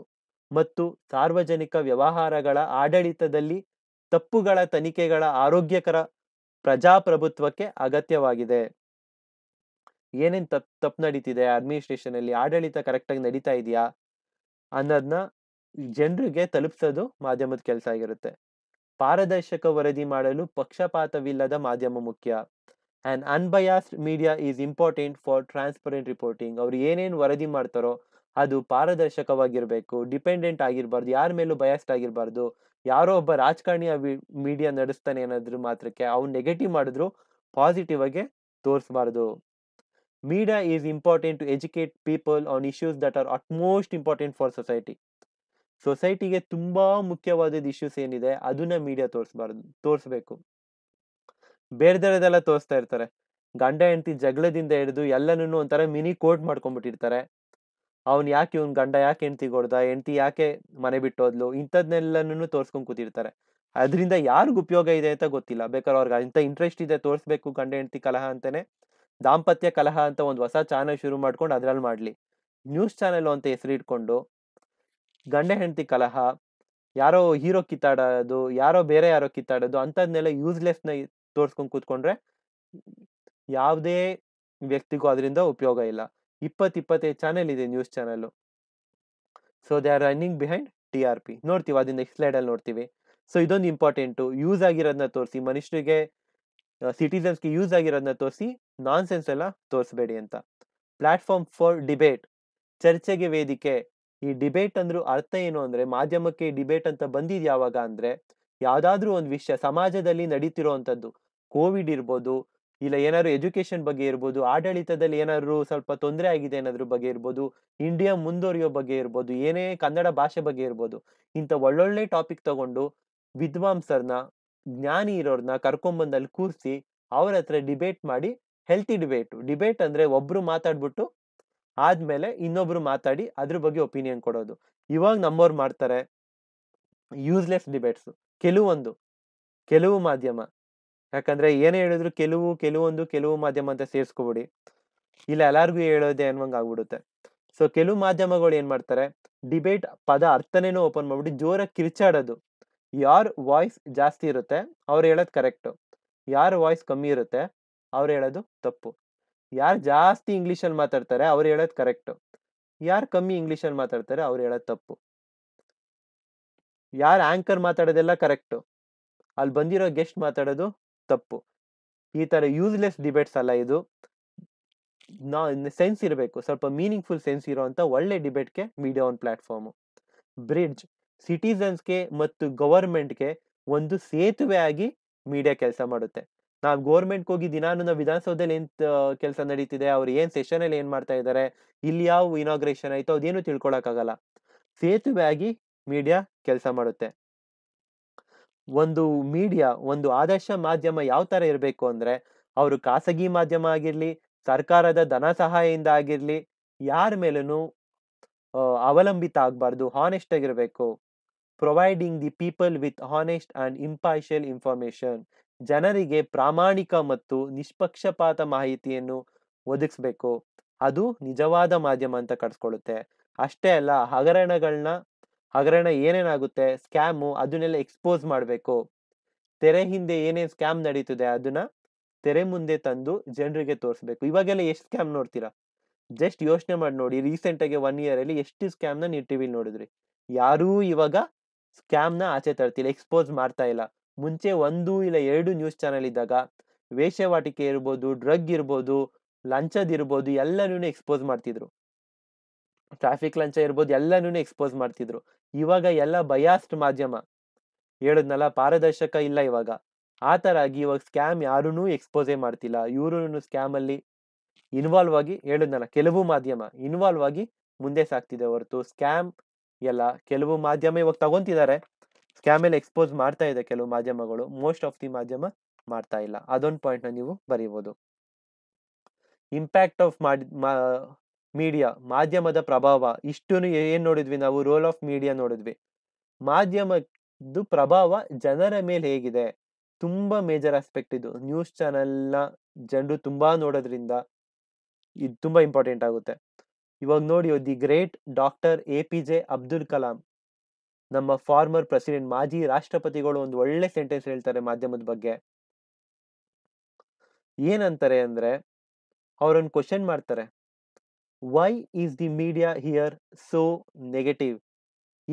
ಮತ್ತು ಸಾರ್ವಜನಿಕ ವ್ಯವಹಾರಗಳ ಆಡಳಿತದಲ್ಲಿ ತಪ್ಪುಗಳ ತನಿಖೆಗಳ ಆರೋಗ್ಯಕರ ಪ್ರಜಾಪ್ರಭುತ್ವಕ್ಕೆ ಅಗತ್ಯವಾಗಿದೆ ಏನೇನು ತಪ್ಪು ತಪ್ಪು ನಡೀತಿದೆ ಅಡ್ಮಿನಿಸ್ಟ್ರೇಷನಲ್ಲಿ ಆಡಳಿತ ಕರೆಕ್ಟಾಗಿ ನಡೀತಾ ಇದೆಯಾ ಅನ್ನೋದನ್ನ ಜನರಿಗೆ ತಲುಪಿಸೋದು ಮಾಧ್ಯಮದ ಕೆಲಸ ಆಗಿರುತ್ತೆ ಪಾರದರ್ಶಕ ವರದಿ ಮಾಡಲು ಪಕ್ಷಪಾತವಿಲ್ಲದ ಮಾಧ್ಯಮ ಮುಖ್ಯ and unbiased media is important for transparent reporting ಅವ್ರು ಏನೇನು ವರದಿ ಮಾಡ್ತಾರೋ ಅದು ಪಾರದರ್ಶಕವಾಗಿರಬೇಕು ಡಿಪೆಂಡೆಂಟ್ ಆಗಿರಬಾರ್ದು ಯಾರ ಮೇಲೂ ಬಯಾಸ್ಡ್ ಆಗಿರಬಾರ್ದು ಯಾರೋ ಒಬ್ಬ ರಾಜಕಾರಣಿಯ ಮೀಡಿಯಾ ನಡೆಸ್ತಾನೆ ಅನ್ನೋದ್ರ ಮಾತ್ರಕ್ಕೆ ಅವ್ನು ನೆಗೆಟಿವ್ ಮಾಡಿದ್ರು ಪಾಸಿಟಿವ್ ಆಗಿ ತೋರಿಸ್ಬಾರ್ದು media is important to educate people on issues that are at most important for society ಸೊಸೈಟಿಗೆ ತುಂಬಾ ಮುಖ್ಯವಾದ ಇಶ್ಯೂಸ್ ಏನಿದೆ ಅದನ್ನ ಮೀಡಿಯಾ ತೋರಿಸ್ಬಾರ್ದು ತೋರಿಸ್ಬೇಕು ಬೇರೆ ಬೇರೆದೆಲ್ಲ ತೋರಿಸ್ತಾ ಇರ್ತಾರೆ ಗಂಡ ಹೆಂಡತಿ ಜಗಳದಿಂದ ಹಿಡಿದು ಎಲ್ಲನೂ ಒಂಥರ ಮಿನಿ ಕೋರ್ಟ್ ಮಾಡ್ಕೊಂಡ್ಬಿಟ್ಟಿರ್ತಾರೆ ಅವ್ನು ಯಾಕೆ ಇವ್ನ ಗಂಡ ಯಾಕೆ ಹೆಂಡತಿ ಹೊಡ್ದ ಹೆಂಡತಿ ಯಾಕೆ ಮನೆ ಬಿಟ್ಟೋದ್ಲು ಇಂಥದ್ನೆಲ್ಲನೂ ತೋರ್ಸ್ಕೊಂಡ್ ಕೂತಿರ್ತಾರೆ ಅದರಿಂದ ಯಾರಿಗೂ ಉಪಯೋಗ ಇದೆ ಅಂತ ಗೊತ್ತಿಲ್ಲ ಬೇಕಾದ್ರೆ ಅವ್ರಿಗೆ ಇಂಥ ಇಂಟ್ರೆಸ್ಟ್ ಇದೆ ತೋರಿಸ್ಬೇಕು ಗಂಡ ಹೆಂಡತಿ ಕಲಹ ಅಂತಾನೆ ದಾಂಪತ್ಯ ಕಲಹ ಅಂತ ಒಂದು ಹೊಸ ಚಾನಲ್ ಶುರು ಮಾಡ್ಕೊಂಡು ಅದ್ರಲ್ಲಿ ಮಾಡಲಿ ನ್ಯೂಸ್ ಚಾನೆಲ್ ಅಂತ ಹೆಸರು ಗಂಡ ಹೆಂಡತಿ ಕಲಹ ಯಾರೋ ಹೀರೋ ಕಿತ್ತಾಡೋದು ಯಾರೋ ಬೇರೆ ಯಾರೋ ಕಿತ್ತಾಡೋದು ಅಂಥದ್ನೆಲ್ಲ ಯೂಸ್ಲೆಸ್ನ ತೋರ್ಸ್ಕೊಂಡು ಕೂತ್ಕೊಂಡ್ರೆ ಯಾವುದೇ ವ್ಯಕ್ತಿಗೂ ಅದರಿಂದ ಉಪಯೋಗ ಇಲ್ಲ ಇಪ್ಪತ್ತು ಇಪ್ಪತ್ತೈದು ಚಾನೆಲ್ ಇದೆ news channel so they are running behind T R P ನೋಡ್ತೀವಿ ಅದನ್ನ ನೆಕ್ಸ್ಟ್ ಸ್ಲೈಡಲ್ಲಿ ನೋಡ್ತೀವಿ ಸೊ ಇದೊಂದು ಇಂಪಾರ್ಟೆಂಟು ಯೂಸ್ ಆಗಿರೋದನ್ನ ತೋರಿಸಿ ಮನುಷ್ಯರಿಗೆ ಸಿಟಿಸನ್ಸ್ಗೆ ಯೂಸ್ ಆಗಿರೋದನ್ನ ತೋರಿಸಿ ನಾನ್ ಸೆನ್ಸ್ ಎಲ್ಲ ತೋರಿಸ್ಬೇಡಿ ಅಂತ ಪ್ಲಾಟ್ಫಾರ್ಮ್ ಫಾರ್ ಡಿಬೇಟ್ ಚರ್ಚೆಗೆ ವೇದಿಕೆ ಈ ಡಿಬೇಟ್ ಅಂದ್ರೂ ಅರ್ಥ ಏನು ಅಂದ್ರೆ ಮಾಧ್ಯಮಕ್ಕೆ ಡಿಬೇಟ್ ಅಂತ ಬಂದಿದ್ ಯಾವಾಗ ಅಂದ್ರೆ ಯಾವ್ದಾದ್ರೂ ಒಂದು ವಿಷಯ ಸಮಾಜದಲ್ಲಿ ನಡೀತಿರೋವಂಥದ್ದು ಕೋವಿಡ್ ಇರ್ಬೋದು ಇಲ್ಲ ಏನಾದ್ರು ಎಜುಕೇಶನ್ ಬಗ್ಗೆ ಇರ್ಬೋದು ಆಡಳಿತದಲ್ಲಿ ಏನಾದ್ರು ಸ್ವಲ್ಪ ತೊಂದರೆ ಆಗಿದೆ ಏನಾದ್ರು ಬಗ್ಗೆ ಇರ್ಬೋದು ಇಂಡಿಯಾ ಮುಂದುವರಿಯೋ ಬಗ್ಗೆ ಇರ್ಬೋದು ಏನೇ ಕನ್ನಡ ಭಾಷೆ ಬಗ್ಗೆ ಇರ್ಬೋದು ಇಂಥ ಒಳ್ಳೊಳ್ಳೆ ಟಾಪಿಕ್ ತಗೊಂಡು ವಿದ್ವಾಂಸರನ್ನ ಜ್ಞಾನಿ ಇರೋರ್ನ ಕರ್ಕೊಂಬಂದಲ್ಲಿ ಕೂರಿಸಿ ಅವ್ರ ಹತ್ರ ಡಿಬೇಟ್ ಮಾಡಿ ಹೆಲ್ತಿ ಡಿಬೇಟ್ ಡಿಬೇಟ್ ಅಂದ್ರೆ ಒಬ್ರು ಮಾತಾಡ್ಬಿಟ್ಟು ಆದ್ಮೇಲೆ ಇನ್ನೊಬ್ರು ಮಾತಾಡಿ ಅದ್ರ ಬಗ್ಗೆ ಒಪಿನಿಯನ್ ಕೊಡೋದು ಇವಾಗ ನಮ್ಮವ್ರು ಮಾಡ್ತಾರೆ ಯೂಸ್ಲೆಸ್ ಡಿಬೇಟ್ಸ್ ಕೆಲವೊಂದು ಕೆಲವು ಮಾಧ್ಯಮ ಯಾಕಂದ್ರೆ ಏನೇ ಹೇಳಿದ್ರು ಕೆಲವು ಕೆಲವೊಂದು ಕೆಲವು ಮಾಧ್ಯಮ ಅಂತ ಸೇರಿಸ್ಕೊಬಿಡಿ ಇಲ್ಲ ಎಲ್ಲಾರ್ಗು ಹೇಳೋದೆ ಅನ್ನೋಂಗ್ ಆಗ್ಬಿಡುತ್ತೆ ಸೊ ಕೆಲವು ಮಾಧ್ಯಮಗಳು ಏನ್ ಮಾಡ್ತಾರೆ ಡಿಬೇಟ್ ಪದ ಅರ್ಥನೇನೂ ಓಪನ್ ಮಾಡ್ಬಿಟ್ಟು ಜೋರಾಗಿ ಕಿರ್ಚಾಡೋದು ಯಾರ್ ವಾಯ್ಸ್ ಜಾಸ್ತಿ ಇರುತ್ತೆ ಅವ್ರು ಹೇಳೋದು ಕರೆಕ್ಟು ಯಾರ ವಾಯ್ಸ್ ಕಮ್ಮಿ ಇರುತ್ತೆ ಅವ್ರು ಹೇಳೋದು ತಪ್ಪು ಯಾರು ಜಾಸ್ತಿ ಇಂಗ್ಲೀಷಲ್ಲಿ ಮಾತಾಡ್ತಾರೆ ಅವ್ರು ಹೇಳೋದು ಕರೆಕ್ಟು ಯಾರು ಕಮ್ಮಿ ಇಂಗ್ಲೀಷಲ್ಲಿ ಮಾತಾಡ್ತಾರೆ ಅವ್ರು ಹೇಳೋದು ತಪ್ಪು ಯಾರು ಆಂಕರ್ ಮಾತಾಡೋದೆಲ್ಲ ಕರೆಕ್ಟು ಅಲ್ಲಿ ಬಂದಿರೋ ಗೆಸ್ಟ್ ಮಾತಾಡೋದು ತಪ್ಪು ಈ ಥರ ಯೂಸ್ಲೆಸ್ ಡಿಬೇಟ್ಸ್ ಅಲ್ಲ ಇದು ನಾ ಸೆನ್ಸ್ ಇರಬೇಕು ಸ್ವಲ್ಪ ಮೀನಿಂಗ್ಫುಲ್ ಸೆನ್ಸ್ ಇರೋವಂಥ ಒಳ್ಳೆ ಡಿಬೇಟ್ಗೆ ಮೀಡಿಯಾ ಒನ್ ಪ್ಲಾಟ್ಫಾರ್ಮು ಬ್ರಿಡ್ಜ್ ಸಿಟಿಸನ್ಸ್ಗೆ ಮತ್ತು ಗವರ್ಮೆಂಟ್ಗೆ ಒಂದು ಸೇತುವೆ ಆಗಿ ಮೀಡಿಯಾ ಕೆಲಸ ಮಾಡುತ್ತೆ ನಾವು ಗೋರ್ಮೆಂಟ್ ಹೋಗಿ ದಿನಾನು ನಾವು ವಿಧಾನಸೌಧದಲ್ಲಿ ಏನ್ ಕೆಲಸ ನಡೀತಿದೆ ಅವ್ರು ಏನ್ ಸೆಷನ್ ಅಲ್ಲಿ ಏನ್ ಮಾಡ್ತಾ ಇದ್ದಾರೆ ಇಲ್ಲಿ ಯಾವ ಇನಾಗ್ರೇಷನ್ ಆಯ್ತು ಅದೇನು ತಿಳ್ಕೊಳಕಾಗಲ್ಲ ಸೇತುವೆ ಆಗಿ ಮೀಡಿಯಾ ಕೆಲಸ ಮಾಡುತ್ತೆ ಒಂದು ಮೀಡಿಯಾ ಒಂದು ಆದರ್ಶ ಮಾಧ್ಯಮ ಯಾವ ತರ ಇರಬೇಕು ಅಂದ್ರೆ ಅವರು ಖಾಸಗಿ ಮಾಧ್ಯಮ ಆಗಿರ್ಲಿ ಸರ್ಕಾರದ ಧನ ಸಹಾಯದಿಂದ ಆಗಿರ್ಲಿ ಯಾರ ಮೇಲೂ ಅವಲಂಬಿತ ಆಗ್ಬಾರ್ದು ಹಾನೆಸ್ಟ್ ಆಗಿರ್ಬೇಕು providing the people with honest and impartial information ಜನರಿಗೆ ಪ್ರಾಮಾಣಿಕ ಮತ್ತು ನಿಷ್ಪಕ್ಷಪಾತ ಮಾಹಿತಿಯನ್ನು ಒದಗಿಸ್ಬೇಕು ಅದು ನಿಜವಾದ ಮಾಧ್ಯಮ ಅಂತ ಕಟ್ಸ್ಕೊಳ್ಳುತ್ತೆ ಅಷ್ಟೇ ಅಲ್ಲ ಹಗರಣಗಳನ್ನ ಹಗರಣ ಏನೇನಾಗುತ್ತೆ ಸ್ಕ್ಯಾಮು ಅದನ್ನೆಲ್ಲ ಎಕ್ಸ್ಪೋಸ್ ಮಾಡಬೇಕು ತೆರೆ ಹಿಂದೆ ಏನೇನು ಸ್ಕ್ಯಾಮ್ ನಡೀತಿದೆ ಅದನ್ನ ತೆರೆ ಮುಂದೆ ತಂದು ಜನರಿಗೆ ತೋರಿಸ್ಬೇಕು ಇವಾಗೆಲ್ಲ ಎಷ್ಟು ಸ್ಕ್ಯಾಮ್ ನೋಡ್ತೀರಾ ಜಸ್ಟ್ ಯೋಚನೆ ಮಾಡಿ ನೋಡಿ ರೀಸೆಂಟ್ ಆಗಿ ಒನ್ ಇಯರ್ ಅಲ್ಲಿ ಎಷ್ಟು ಸ್ಕ್ಯಾಮ್ನ ನೀವು ಟಿವಿಲಿ ನೋಡಿದ್ರಿ ಯಾರೂ ಇವಾಗ ಸ್ಕ್ಯಾಮ್ನ ಆಚೆ ತರ್ತಿಲ್ಲ ಎಕ್ಸ್ಪೋಸ್ ಮಾಡ್ತಾ ಇಲ್ಲ ಮುಂಚೆ ಒಂದು ಇಲ್ಲ ಎರಡು ನ್ಯೂಸ್ ಚಾನೆಲ್ ಇದ್ದಾಗ ವೇಷವಾಟಿಕೆ ಇರ್ಬೋದು ಡ್ರಗ್ ಇರ್ಬೋದು ಲಂಚದ್ ಇರ್ಬೋದು ಎಲ್ಲನೂ ಎಕ್ಸ್ಪೋಸ್ ಮಾಡ್ತಿದ್ರು ಟ್ರಾಫಿಕ್ ಲಂಚ ಇರ್ಬೋದು ಎಲ್ಲನೂ ಎಕ್ಸ್ಪೋಸ್ ಮಾಡ್ತಿದ್ರು ಇವಾಗ ಎಲ್ಲ ಬಯಾಸ್ಟ್ ಮಾಧ್ಯಮ ಹೇಳದ್ನಲ್ಲ ಪಾರದರ್ಶಕ ಇಲ್ಲ ಇವಾಗ ಆ ಥರ ಆಗಿ ಇವಾಗ ಸ್ಕ್ಯಾಮ್ ಯಾರೂ ಎಕ್ಸ್ಪೋಸೇ ಮಾಡ್ತಿಲ್ಲ ಇವರು ಸ್ಕ್ಯಾಮಲ್ಲಿ ಇನ್ವಾಲ್ವ್ ಆಗಿ ಹೇಳದ್ನಲ್ಲ ಕೆಲವು ಮಾಧ್ಯಮ ಇನ್ವಾಲ್ವ್ ಆಗಿ ಮುಂದೆ ಸಾಕ್ತಿದೆ ಹೊರತು ಸ್ಕ್ಯಾಮ್ ಎಲ್ಲ ಕೆಲವು ಮಾಧ್ಯಮ ಇವಾಗ ತಗೊಂತಿದ್ದಾರೆ ಸ್ಕ್ಯಾಮೆಲ್ ಎಕ್ಸ್ಪೋಸ್ ಮಾಡ್ತಾ ಇದೆ ಕೆಲವು ಮಾಧ್ಯಮಗಳು ಮೋಸ್ಟ್ ಆಫ್ ದಿ ಮಾಧ್ಯಮ ಮಾಡ್ತಾ ಇಲ್ಲ ಅದೊಂದು ಪಾಯಿಂಟ್ ನ ನೀವು ಬರೀಬೋದು ಇಂಪ್ಯಾಕ್ಟ್ ಆಫ್ ಮೀಡಿಯಾ ಮಾಧ್ಯಮದ ಪ್ರಭಾವ ಇಷ್ಟು ಏನು ನೋಡಿದ್ವಿ ನಾವು ರೋಲ್ ಆಫ್ ಮೀಡಿಯಾ ನೋಡಿದ್ವಿ ಮಾಧ್ಯಮದ್ದು ಪ್ರಭಾವ ಜನರ ಮೇಲೆ ಹೇಗಿದೆ ತುಂಬ ಮೇಜರ್ ಆಸ್ಪೆಕ್ಟ್ ಇದು ನ್ಯೂಸ್ ಚಾನೆಲ್ನ ಜನರು ತುಂಬಾ ನೋಡೋದ್ರಿಂದ ಇದು ತುಂಬಾ ಇಂಪಾರ್ಟೆಂಟ್ ಆಗುತ್ತೆ ಇವಾಗ ನೋಡಿ the great doctor A P J Abdul Kalam ನಮ್ಮ ಫಾರ್ಮರ್ ಪ್ರೆಸಿಡೆಂಟ್ ಮಾಜಿ ರಾಷ್ಟ್ರಪತಿಗಳು ಒಂದು ಒಳ್ಳೆ ಸೆಂಟೆನ್ಸ್ ಹೇಳ್ತಾರೆ ಮಾಧ್ಯಮದ ಬಗ್ಗೆ ಏನಂತಾರೆ ಅಂದ್ರೆ ಅವರೊಂದು ಕ್ವಶನ್ ಮಾಡ್ತಾರೆ why is the media here so negative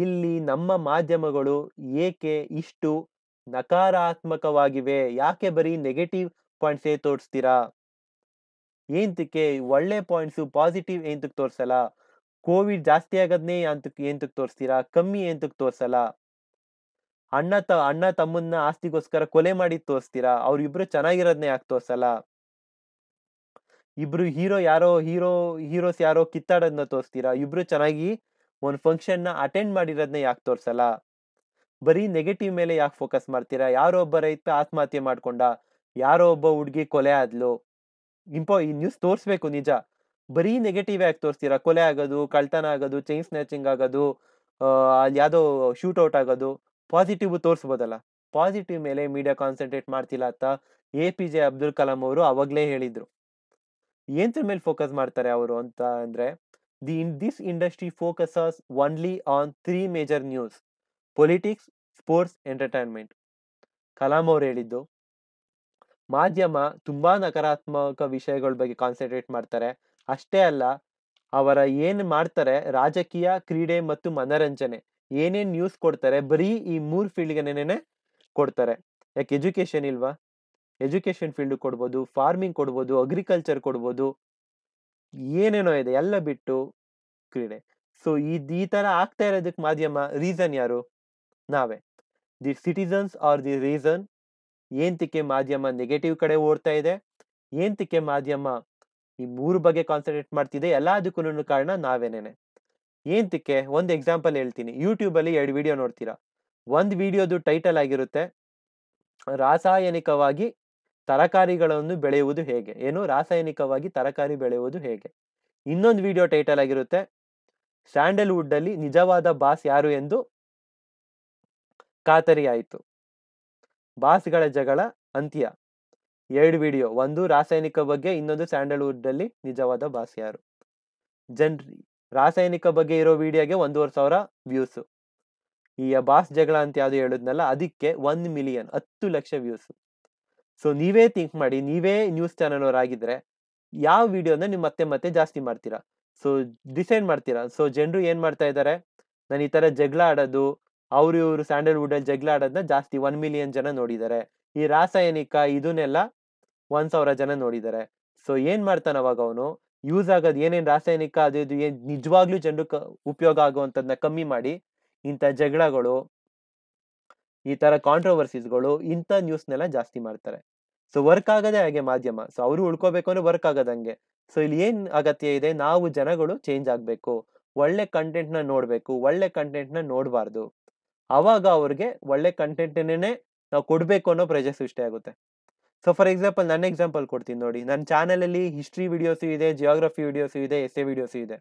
ಇಲ್ಲಿ ನಮ್ಮ ಮಾಧ್ಯಮಗಳು ಏಕೆ ಇಷ್ಟು ನಕಾರಾತ್ಮಕವಾಗಿವೆ ಯಾಕೆ ಬರೀ ನೆಗೆಟಿವ್ ಪಾಯಿಂಟ್ಸೇ ತೋರಿಸ್ತೀರಾ ಏಂತಕ್ಕೆ ಒಳ್ಳೆ ಪಾಯಿಂಟ್ಸು ಪಾಸಿಟಿವ್ ಏಂತಕ್ಕೆ ತೋರಿಸಲ್ಲ ಕೋವಿಡ್ ಜಾಸ್ತಿ ಆಗದ್ನೇ ಅಂತ ಏನ್ ತೋರಿಸ್ತೀರಾ ಕಮ್ಮಿ ಏನ್ ತೋರ್ಸಲ್ಲ ಅಣ್ಣ ತ ಅಣ್ಣ ತಮ್ಮನ್ನ ಆಸ್ತಿಗೋಸ್ಕರ ಕೊಲೆ ಮಾಡಿ ತೋರಿಸ್ತೀರಾ ಅವ್ರಿಬ್ರು ಚೆನ್ನಾಗಿರೋದ್ನೇ ಯಾಕೆ ತೋರ್ಸಲ್ಲ ಇಬ್ರು ಹೀರೋ ಯಾರೋ ಹೀರೋ ಹೀರೋಸ್ ಯಾರೋ ಕಿತ್ತಾಡೋದನ್ನ ತೋರಿಸ್ತೀರಾ ಇಬ್ರು ಚೆನ್ನಾಗಿ ಒಂದು ನ ಅಟೆಂಡ್ ಮಾಡಿರೋದ್ನ ಯಾಕೆ ತೋರಿಸಲ್ಲ ಬರೀ ನೆಗೆಟಿವ್ ಮೇಲೆ ಯಾಕೆ ಫೋಕಸ್ ಮಾಡ್ತೀರಾ ಯಾರೋ ಒಬ್ಬ ರೈತ ಆತ್ಮಹತ್ಯೆ ಮಾಡ್ಕೊಂಡ ಯಾರೋ ಒಬ್ಬ ಹುಡ್ಗಿ ಕೊಲೆ ಆದ್ಲು ಇಂಪೋ ಈ ನ್ಯೂಸ್ ತೋರಿಸ್ಬೇಕು ನಿಜ ಬರೀ ನೆಗೆಟಿವ್ ಆಗಿ ತೋರಿಸ್ತೀರಾ ಕೊಲೆ ಆಗೋದು ಕಳ್ತನ ಆಗೋದು ಚೈನ್ ಸ್ನ್ಯಾಚಿಂಗ್ ಆಗೋದು ಅಲ್ಲಿ ಯಾವುದೋ ಔಟ್ ಆಗೋದು ಪಾಸಿಟಿವ್ ತೋರಿಸ್ಬೋದಲ್ಲ ಪಾಸಿಟಿವ್ ಮೇಲೆ ಮೀಡಿಯಾ ಕಾನ್ಸಂಟ್ರೇಟ್ ಮಾಡ್ತಿಲ್ಲ ಅಂತ A P J Abdul Kalam ಅವರು ಅವಾಗಲೇ ಹೇಳಿದ್ರು ಏನ್ರ ಮೇಲೆ ಫೋಕಸ್ ಮಾಡ್ತಾರೆ ಅವರು ಅಂತ ಅಂದರೆ the in this industry focuses only on three major news politics sports entertainment Kalam ಅವ್ರು ಹೇಳಿದ್ದು ಮಾಧ್ಯಮ ತುಂಬಾ ನಕಾರಾತ್ಮಕ ವಿಷಯಗಳ ಬಗ್ಗೆ ಕಾನ್ಸಂಟ್ರೇಟ್ ಮಾಡ್ತಾರೆ ಅಷ್ಟೇ ಅಲ್ಲ ಅವರ ಏನು ಮಾಡ್ತಾರೆ ರಾಜಕೀಯ ಕ್ರೀಡೆ ಮತ್ತು ಮನರಂಜನೆ ಏನೇನು ನ್ಯೂಸ್ ಕೊಡ್ತಾರೆ ಬರೀ ಈ ಮೂರು ಫೀಲ್ಡ್ಗೆನೇನೆ ಕೊಡ್ತಾರೆ ಯಾಕೆ ಎಜುಕೇಶನ್ ಇಲ್ವಾ ಎಜುಕೇಶನ್ ಫೀಲ್ಡ್ ಕೊಡ್ಬೋದು ಫಾರ್ಮಿಂಗ್ ಕೊಡ್ಬೋದು ಅಗ್ರಿಕಲ್ಚರ್ ಕೊಡ್ಬೋದು ಏನೇನೋ ಇದೆ ಎಲ್ಲ ಬಿಟ್ಟು ಕ್ರೀಡೆ ಸೊ ಇದು ಈ ಥರ ಆಗ್ತಾ ಇರೋದಕ್ಕೆ ಮಾಧ್ಯಮ ರೀಸನ್ ಯಾರು ನಾವೇ the citizens are the reason ಏಂತಿಕೆ ಮಾಧ್ಯಮ ನೆಗೆಟಿವ್ ಕಡೆ ಓಡ್ತಾ ಇದೆ ಏಂತಿಕೆ ಮಾಧ್ಯಮ ಈ ಮೂರು ಬಗ್ಗೆ ಕಾನ್ಸಂಟ್ರೇಟ್ ಮಾಡ್ತಿದೆ ಎಲ್ಲದಕ್ಕೂ ಕಾರಣ ನಾವೇನೇನೆ ಏಂತಕ್ಕೆ ಒಂದು ಎಕ್ಸಾಂಪಲ್ ಹೇಳ್ತೀನಿ ಯೂಟ್ಯೂಬಲ್ಲಿ ಎರಡು ವಿಡಿಯೋ ನೋಡ್ತೀರಾ ಒಂದು ವಿಡಿಯೋದು ಟೈಟಲ್ ಆಗಿರುತ್ತೆ ರಾಸಾಯನಿಕವಾಗಿ ತರಕಾರಿಗಳನ್ನು ಬೆಳೆಯುವುದು ಹೇಗೆ ಏನು ರಾಸಾಯನಿಕವಾಗಿ ತರಕಾರಿ ಬೆಳೆಯುವುದು ಹೇಗೆ ಇನ್ನೊಂದು ವಿಡಿಯೋ ಟೈಟಲ್ ಆಗಿರುತ್ತೆ ಸ್ಯಾಂಡಲ್ವುಡ್ ಅಲ್ಲಿ ನಿಜವಾದ ಬಾಸ್ ಯಾರು ಎಂದು ಖಾತರಿ ಆಯಿತು ಬಾಸ್ಗಳ ಜಗಳ ಅಂತ್ಯ ಎರಡು ವಿಡಿಯೋ ಒಂದು ರಾಸಾಯನಿಕ ಬಗ್ಗೆ ಇನ್ನೊಂದು ಸ್ಯಾಂಡಲ್ವುಡ್ ಅಲ್ಲಿ ನಿಜವಾದ ಬಾಸ್ ಯಾರು ಜನ್ ರಾಸಾಯನಿಕ ಬಗ್ಗೆ ಇರೋ ವಿಡಿಯೋಗೆ ಒಂದೂವರೆ ಸಾವಿರ ವ್ಯೂಸ್ ಈ ಬಾಸ್ ಜಗಳ ಅಂತ ಯಾವುದು ಹೇಳುದ್ನಲ್ಲ ಅದಕ್ಕೆ ಒನ್ ಮಿಲಿಯನ್ ಹತ್ತು ಲಕ್ಷ ವ್ಯೂಸ್ ಸೊ ನೀವೇ ಥಿಂಕ್ ಮಾಡಿ ನೀವೇ ನ್ಯೂಸ್ ಚಾನೆಲ್ ಅವರಾಗಿದ್ರೆ ಯಾವ ವಿಡಿಯೋನ ನೀವು ಮತ್ತೆ ಮತ್ತೆ ಜಾಸ್ತಿ ಮಾಡ್ತೀರಾ ಸೊ ಡಿಸೈಡ್ ಮಾಡ್ತೀರಾ ಸೊ ಜನರು ಏನು ಮಾಡ್ತಾ ಇದ್ದಾರೆ ನಾನು ಈ ಥರ ಜಗಳ ಆಡೋದು ಅವ್ರು ಇವರು ಸ್ಯಾಂಡಲ್ವುಡ್ ಅಲ್ಲಿ ಜಗಳ ಆಡೋದನ್ನ ಜಾಸ್ತಿ ಒನ್ ಮಿಲಿಯನ್ ಜನ ನೋಡಿದ್ದಾರೆ ಈ ರಾಸಾಯನಿಕ ಇದನ್ನೆಲ್ಲ ಒಂದ್ ಸಾವಿರ ಜನ ನೋಡಿದ್ದಾರೆ ಸೊ ಏನ್ ಮಾಡ್ತಾನೆ ಅವಾಗ ಅವನು ಯೂಸ್ ಆಗೋದು ಏನೇನ್ ರಾಸಾಯನಿಕ ಅದು ಇದು ಏನ್ ನಿಜವಾಗ್ಲೂ ಜನರು ಉಪಯೋಗ ಆಗುವಂತದ್ನ ಕಮ್ಮಿ ಮಾಡಿ ಇಂಥ ಜಗಳಗಳು ಈ ತರ ಕಾಂಟ್ರವರ್ಸೀಸ್ಗಳು ಇಂಥ ನ್ಯೂಸ್ನೆಲ್ಲ ಜಾಸ್ತಿ ಮಾಡ್ತಾರೆ ಸೊ ವರ್ಕ್ ಆಗದೆ ಹಾಗೆ ಮಾಧ್ಯಮ ಸೊ ಅವರು ಉಳ್ಕೋಬೇಕು ಅಂದ್ರೆ ವರ್ಕ್ ಆಗದಂಗೆ ಸೊ ಇಲ್ಲಿ ಏನ್ ಅಗತ್ಯ ಇದೆ ನಾವು ಜನಗಳು ಚೇಂಜ್ ಆಗ್ಬೇಕು ಒಳ್ಳೆ ಕಂಟೆಂಟ್ ನ ನೋಡ್ಬೇಕು ಒಳ್ಳೆ ಕಂಟೆಂಟ್ ನ ನೋಡಬಾರ್ದು ಅವಾಗ ಅವ್ರಿಗೆ ಒಳ್ಳೆ ಕಂಟೆಂಟ್ನೇ ನಾವು ಕೊಡ್ಬೇಕು ಅನ್ನೋ ಪ್ರಜೆ ಸೃಷ್ಟಿ ಆಗುತ್ತೆ ಸೊ ಫಾರ್ ಎಕ್ಸಾಂಪಲ್ ನನ್ನ ಎಕ್ಸಾಂಪಲ್ ಕೊಡ್ತೀನಿ ನೋಡಿ ನನ್ನ ಚಾನಲಲ್ಲಿ ಹಿಸ್ಟ್ರಿ ವಿಡಿಯೋಸು ಇದೆ ಜಿಯೋಗ್ರಫಿ ವಿಡಿಯೋಸು ಇದೆ ಎಸ್ ಎ ವಿಡಿಯೋಸು ಇದೆ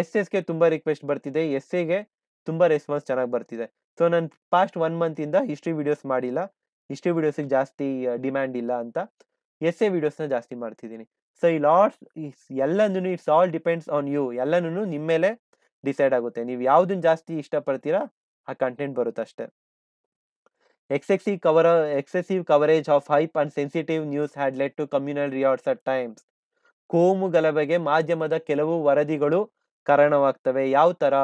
ಎಸ್ ಎಸ್ಗೆ ತುಂಬ ರಿಕ್ವೆಸ್ಟ್ ಬರ್ತಿದೆ ಎಸ್ ಎಗೆ ತುಂಬ ರೆಸ್ಪಾನ್ಸ್ ಚೆನ್ನಾಗಿ ಬರ್ತಿದೆ ಸೊ ನಾನು ಪಾಸ್ಟ್ ಒನ್ ಮಂತಿಂದ ಹಿಸ್ಟ್ರಿ ವಿಡಿಯೋಸ್ ಮಾಡಿಲ್ಲ ಹಿಸ್ಟ್ರಿ ವಿಡಿಯೋಸಿಗೆ ಜಾಸ್ತಿ ಡಿಮ್ಯಾಂಡ್ ಇಲ್ಲ ಅಂತ ಎಸ್ ಎ ವಿಡಿಯೋಸ್ನ ಜಾಸ್ತಿ ಮಾಡ್ತಿದ್ದೀನಿ ಸೊ ಈ ಲಾಟ್ಸ್ ಎಲ್ಲನೂ it's all depends on you ಎಲ್ಲನೂ ನಿಮ್ಮ ಮೇಲೆ ಡಿಸೈಡ್ ಆಗುತ್ತೆ ನೀವು ಯಾವುದನ್ನು ಜಾಸ್ತಿ ಇಷ್ಟಪಡ್ತೀರಾ ಆ ಕಂಟೆಂಟ್ ಬರುತ್ತೆ ಅಷ್ಟೇ excessive cover excessive coverage of hype and sensitive news had led to communal riots at times ಕೋಮು ಗಲಭೆಗೆ ಮಾಧ್ಯಮದ ಕೆಲವು ವರದಿಗಳು ಕಾರಣವಾಗ್ತವೆ ಯಾವ ತರ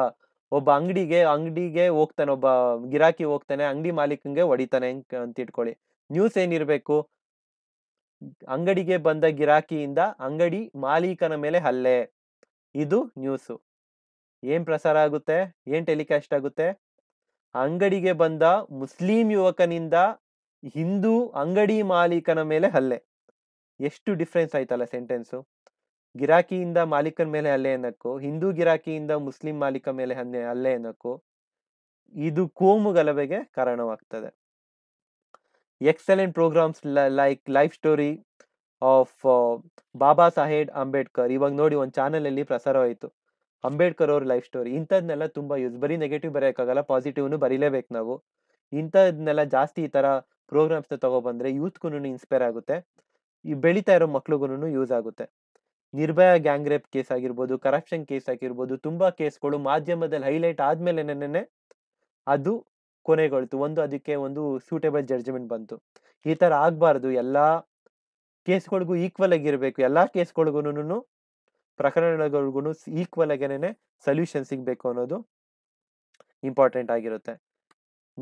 ಒಬ್ಬ ಅಂಗಡಿಗೆ ಅಂಗಡಿಗೆ ಹೋಗ್ತಾನೆ ಒಬ್ಬ ಗಿರಾಕಿ ಹೋಗ್ತಾನೆ ಅಂಗಡಿ ಮಾಲೀಕಂಗೆ ಹೊಡಿತಾನೆ ಅಂತ ಇಟ್ಕೊಳ್ಳಿ ನ್ಯೂಸ್ ಏನಿರಬೇಕು ಅಂಗಡಿಗೆ ಬಂದ ಗಿರಾಕಿಯಿಂದ ಅಂಗಡಿ ಮಾಲೀಕನ ಮೇಲೆ ಹಲ್ಲೆ ಇದು ನ್ಯೂಸು ಏನ್ ಪ್ರಸಾರ ಆಗುತ್ತೆ ಏನ್ ಟೆಲಿಕಾಸ್ಟ್ ಆಗುತ್ತೆ ಅಂಗಡಿಗೆ ಬಂದ ಮುಸ್ಲಿಂ ಯುವಕನಿಂದ ಹಿಂದೂ ಅಂಗಡಿ ಮಾಲೀಕನ ಮೇಲೆ ಹಲ್ಲೆ ಎಷ್ಟು ಡಿಫ್ರೆನ್ಸ್ ಆಯ್ತಲ್ಲ ಸೆಂಟೆನ್ಸು ಗಿರಾಕಿಯಿಂದ ಮಾಲೀಕನ ಮೇಲೆ ಹಲ್ಲೆ ಅನ್ನಕ್ಕೂ ಹಿಂದೂ ಗಿರಾಕಿಯಿಂದ ಮುಸ್ಲಿಂ ಮಾಲೀಕ ಮೇಲೆ ಹನ್ನೆ ಹಲ್ಲೆ ಅನ್ನಕ್ಕೂ ಇದು ಕೋಮು ಗಲಭೆಗೆ ಕಾರಣವಾಗ್ತದೆ excellent programmes like life story of Baba Saheb Ambedkar ಇವಾಗ ನೋಡಿ ಒಂದು ಚಾನಲಲ್ಲಿ ಪ್ರಸಾರವಾಯಿತು ಅಂಬೇಡ್ಕರ್ ಅವ್ರ ಲೈಫ್ ಸ್ಟೋರಿ ಇಂಥದ್ನೆಲ್ಲ ತುಂಬಾ ಯೂಸ್ ಬರೀ ನೆಗೆಟಿವ್ ಬರೋಕ್ಕಾಗಲ್ಲ ಪಾಸಿಟಿವ್ನು ಬರೀಲೇಬೇಕು ನಾವು ಇಂಥದ್ನೆಲ್ಲ ಜಾಸ್ತಿ ಈ ಥರ ಪ್ರೋಗ್ರಾಮ್ಸ್ನ ತಗೊಬಂದ್ರೆ ಯೂತ್ಗೂ ಇನ್ಸ್ಪೈರ್ ಆಗುತ್ತೆ ಈ ಬೆಳೀತಾ ಇರೋ ಮಕ್ಳಿಗೂ ಯೂಸ್ ಆಗುತ್ತೆ ನಿರ್ಭಯ ಗ್ಯಾಂಗ್ ರೇಪ್ ಕೇಸ್ ಆಗಿರ್ಬೋದು ಕರಪ್ಷನ್ ಕೇಸ್ ಆಗಿರ್ಬೋದು ತುಂಬಾ ಕೇಸ್ಗಳು ಮಾಧ್ಯಮದಲ್ಲಿ ಹೈಲೈಟ್ ಆದ್ಮೇಲೆ ನೆನ್ನೆ ಅದು ಕೊನೆಗೊಳ್ತು ಒಂದು ಅದಕ್ಕೆ ಒಂದು ಸೂಟೇಬಲ್ ಜಡ್ಜ್ಮೆಂಟ್ ಬಂತು ಈ ತರ ಆಗಬಾರ್ದು ಎಲ್ಲಾ ಕೇಸ್ಗಳಿಗೂ ಈಕ್ವಲ್ ಆಗಿರಬೇಕು ಎಲ್ಲಾ ಕೇಸ್ಗಳಿಗೂ ಪ್ರಕರಣಗಳಿಗೂ ಈಕ್ವಲ್ ಆಗೇನೆ ಸೊಲ್ಯೂಷನ್ ಸಿಗಬೇಕು ಅನ್ನೋದು ಇಂಪಾರ್ಟೆಂಟ್ ಆಗಿರುತ್ತೆ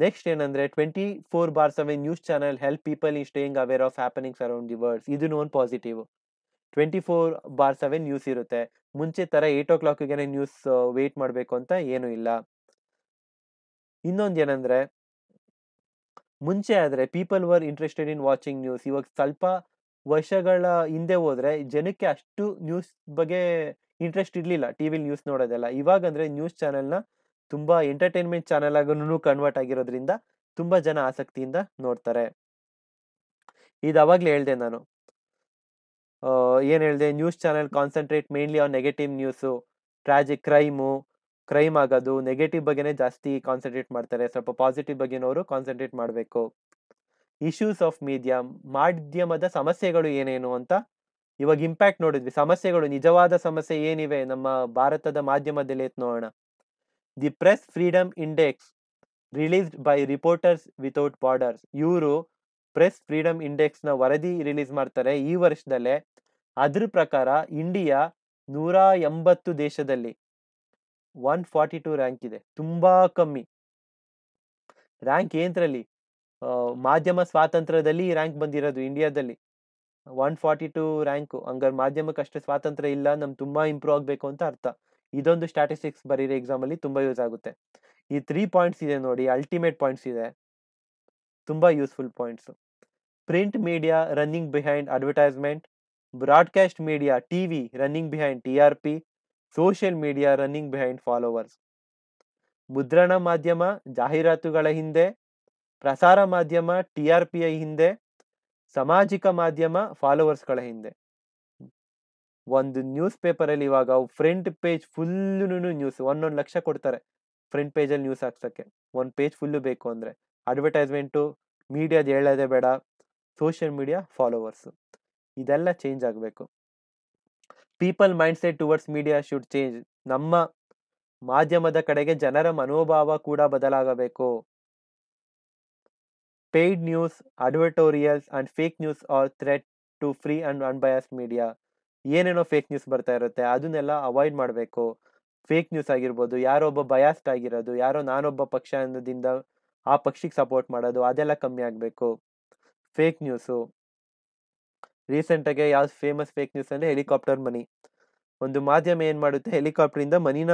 ನೆಕ್ಸ್ಟ್ ಏನಂದ್ರೆ twenty four bar seven news channel help people in staying aware of happenings around the world ಇದನ್ನು ಒಂದು positive twenty four bar seven news ಇರುತ್ತೆ ಮುಂಚೆ ತರ ಏಟ್ ಓ ಕ್ಲಾಕಿಗೆ ನ್ಯೂಸ್ ವೇಟ್ ಮಾಡಬೇಕು ಅಂತ ಏನೂ ಇಲ್ಲ ಇನ್ನೊಂದು ಏನಂದ್ರೆ ಮುಂಚೆ ಆದರೆ people were interested in watching news ಇವಾಗ ಸ್ವಲ್ಪ ವರ್ಷಗಳ ಹಿಂದೆ ಹೋದ್ರೆ ಜನಕ್ಕೆ ಅಷ್ಟು ನ್ಯೂಸ್ ಬಗ್ಗೆ ಇಂಟ್ರೆಸ್ಟ್ ಇರ್ಲಿಲ್ಲ ಟಿವಿಲಿ ನ್ಯೂಸ್ ನೋಡೋದೆಲ್ಲ ಇವಾಗಂದ್ರೆ ನ್ಯೂಸ್ ನ ತುಂಬಾ ಎಂಟರ್ಟೈನ್ಮೆಂಟ್ ಚಾನೆಲ್ ಆಗೂ ಕನ್ವರ್ಟ್ ಆಗಿರೋದ್ರಿಂದ ತುಂಬಾ ಜನ ಆಸಕ್ತಿಯಿಂದ ನೋಡ್ತಾರೆ ಇದು ಅವಾಗ್ಲೇ ಹೇಳ್ದೆ ನಾನು ಏನ್ ಹೇಳ್ದೆ news channel concentrate mainly on negative news tragic crime crime ಆಗೋದು ನೆಗೆಟಿವ್ ಬಗ್ಗೆನೇ ಜಾಸ್ತಿ ಕಾನ್ಸಂಟ್ರೇಟ್ ಮಾಡ್ತಾರೆ ಸ್ವಲ್ಪ ಪಾಸಿಟಿವ್ ಬಗ್ಗೆನವರು ಕಾನ್ಸಂಟ್ರೇಟ್ ಮಾಡಬೇಕು ಇಶ್ಯೂಸ್ ಆಫ್ ಮೀಡಿಯಾ ಮಾಧ್ಯಮದ ಸಮಸ್ಯೆಗಳು ಏನೇನು ಅಂತ ಇವಾಗ ಇಂಪ್ಯಾಕ್ಟ್ ನೋಡಿದ್ವಿ ಸಮಸ್ಯೆಗಳು ನಿಜವಾದ ಸಮಸ್ಯೆ ಏನಿವೆ ನಮ್ಮ ಭಾರತದ ಮಾಧ್ಯಮದಲ್ಲಿ ಎತ್ ನೋಡೋಣ the press freedom index released by reporters without borders ಇವರು ಪ್ರೆಸ್ ಫ್ರೀಡಮ್ ಇಂಡೆಕ್ಸ್ನ ವರದಿ ರಿಲೀಸ್ ಮಾಡ್ತಾರೆ ಈ ವರ್ಷದಲ್ಲೇ ಅದ್ರ ಪ್ರಕಾರ ಇಂಡಿಯಾ ನೂರ ಎಂಬತ್ತು ದೇಶದಲ್ಲಿ ಒನ್ ಫಾರ್ಟಿ ಟು ರ್ಯಾಂಕ್ ಇದೆ ತುಂಬಾ ಕಮ್ಮಿ ರ್ಯಾಂಕ್ ಏನ್ರಲ್ಲಿ ಮಾಧ್ಯಮ ಸ್ವಾತಂತ್ರ್ಯದಲ್ಲಿ ಈ ರ್ಯಾಂಕ್ ಬಂದಿರೋದು ಇಂಡಿಯಾದಲ್ಲಿ ಒನ್ ಫಾರ್ಟಿ ಟು ರ್ಯಾಂಕು ಹಂಗಾರೆ ಮಾಧ್ಯಮಕ್ಕೆ ಅಷ್ಟು ಸ್ವಾತಂತ್ರ್ಯ ಇಲ್ಲ ನಮ್ಗೆ ತುಂಬಾ ಇಂಪ್ರೂವ್ ಆಗಬೇಕು ಅಂತ ಅರ್ಥ ಇದೊಂದು ಸ್ಟ್ಯಾಟಿಸ್ಟಿಕ್ಸ್ ಬರೀರೋ ಎಕ್ಸಾಮಲ್ಲಿ ತುಂಬಾ ಯೂಸ್ ಆಗುತ್ತೆ ಈ ತ್ರೀ ಪಾಯಿಂಟ್ಸ್ ಇದೆ ನೋಡಿ ಅಲ್ಟಿಮೇಟ್ ಪಾಯಿಂಟ್ಸ್ ಇದೆ ತುಂಬಾ useful points print media running behind advertisement broadcast media T V running behind T R P social media running behind followers ಮುದ್ರಣ ಮಾಧ್ಯಮ ಜಾಹೀರಾತುಗಳ ಹಿಂದೆ ಪ್ರಸಾರ ಮಾಧ್ಯಮ ಟಿ ಆರ್ ಪಿ ಐ ಹಿಂದೆ ಸಾಮಾಜಿಕ ಮಾಧ್ಯಮ ಫಾಲೋವರ್ಸ್ಗಳ ಹಿಂದೆ ಒಂದು ನ್ಯೂಸ್ ಪೇಪರಲ್ಲಿ ಇವಾಗ ಫ್ರಂಟ್ ಪೇಜ್ ಫುಲ್ಲು ನ್ಯೂಸ್ ಒಂದೊಂದು ಲಕ್ಷ ಕೊಡ್ತಾರೆ ಫ್ರಂಟ್ ಪೇಜಲ್ಲಿ ನ್ಯೂಸ್ ಹಾಕ್ಸೋಕ್ಕೆ ಒಂದು ಪೇಜ್ ಫುಲ್ಲು ಬೇಕು ಅಂದರೆ ಅಡ್ವರ್ಟೈಸ್ಮೆಂಟು ಮೀಡಿಯಾದ ಹೇಳೋದೇ ಬೇಡ ಸೋಷಿಯಲ್ ಮೀಡಿಯಾ ಫಾಲೋವರ್ಸು ಇದೆಲ್ಲ ಚೇಂಜ್ ಆಗಬೇಕು people mindset towards media should change ನಮ್ಮ ಮಾಧ್ಯಮದ ಕಡೆಗೆ ಜನರ ಮನೋಭಾವ ಕೂಡ ಬದಲಾಗಬೇಕು Paid news advertorials and fake news are threat to free and unbiased media ಏನೇನೋ ಫೇಕ್ ನ್ಯೂಸ್ ಬರ್ತಾ ಇರುತ್ತೆ ಅದನ್ನೆಲ್ಲ ಅವಾಯ್ಡ್ ಮಾಡಬೇಕು ಫೇಕ್ ನ್ಯೂಸ್ ಆಗಿರ್ಬೋದು ಯಾರೋ ಒಬ್ಬ ಬಯಾಸ್ಡ್ ಆಗಿರೋದು ಯಾರೋ ನಾನೊಬ್ಬ ಪಕ್ಷ ಅನ್ನೋದಿಂದ ಆ ಪಕ್ಷಕ್ಕೆ ಸಪೋರ್ಟ್ ಮಾಡೋದು ಅದೆಲ್ಲ ಕಮ್ಮಿ ಆಗಬೇಕು ಫೇಕ್ ನ್ಯೂಸು ರೀಸೆಂಟಾಗಿ ಯಾವ್ದು ಫೇಮಸ್ ಫೇಕ್ ನ್ಯೂಸ್ ಅಂದರೆ ಹೆಲಿಕಾಪ್ಟರ್ ಮನಿ ಒಂದು ಮಾಧ್ಯಮ ಏನು ಮಾಡುತ್ತೆ ಹೆಲಿಕಾಪ್ಟರಿಂದ ಮನಿನ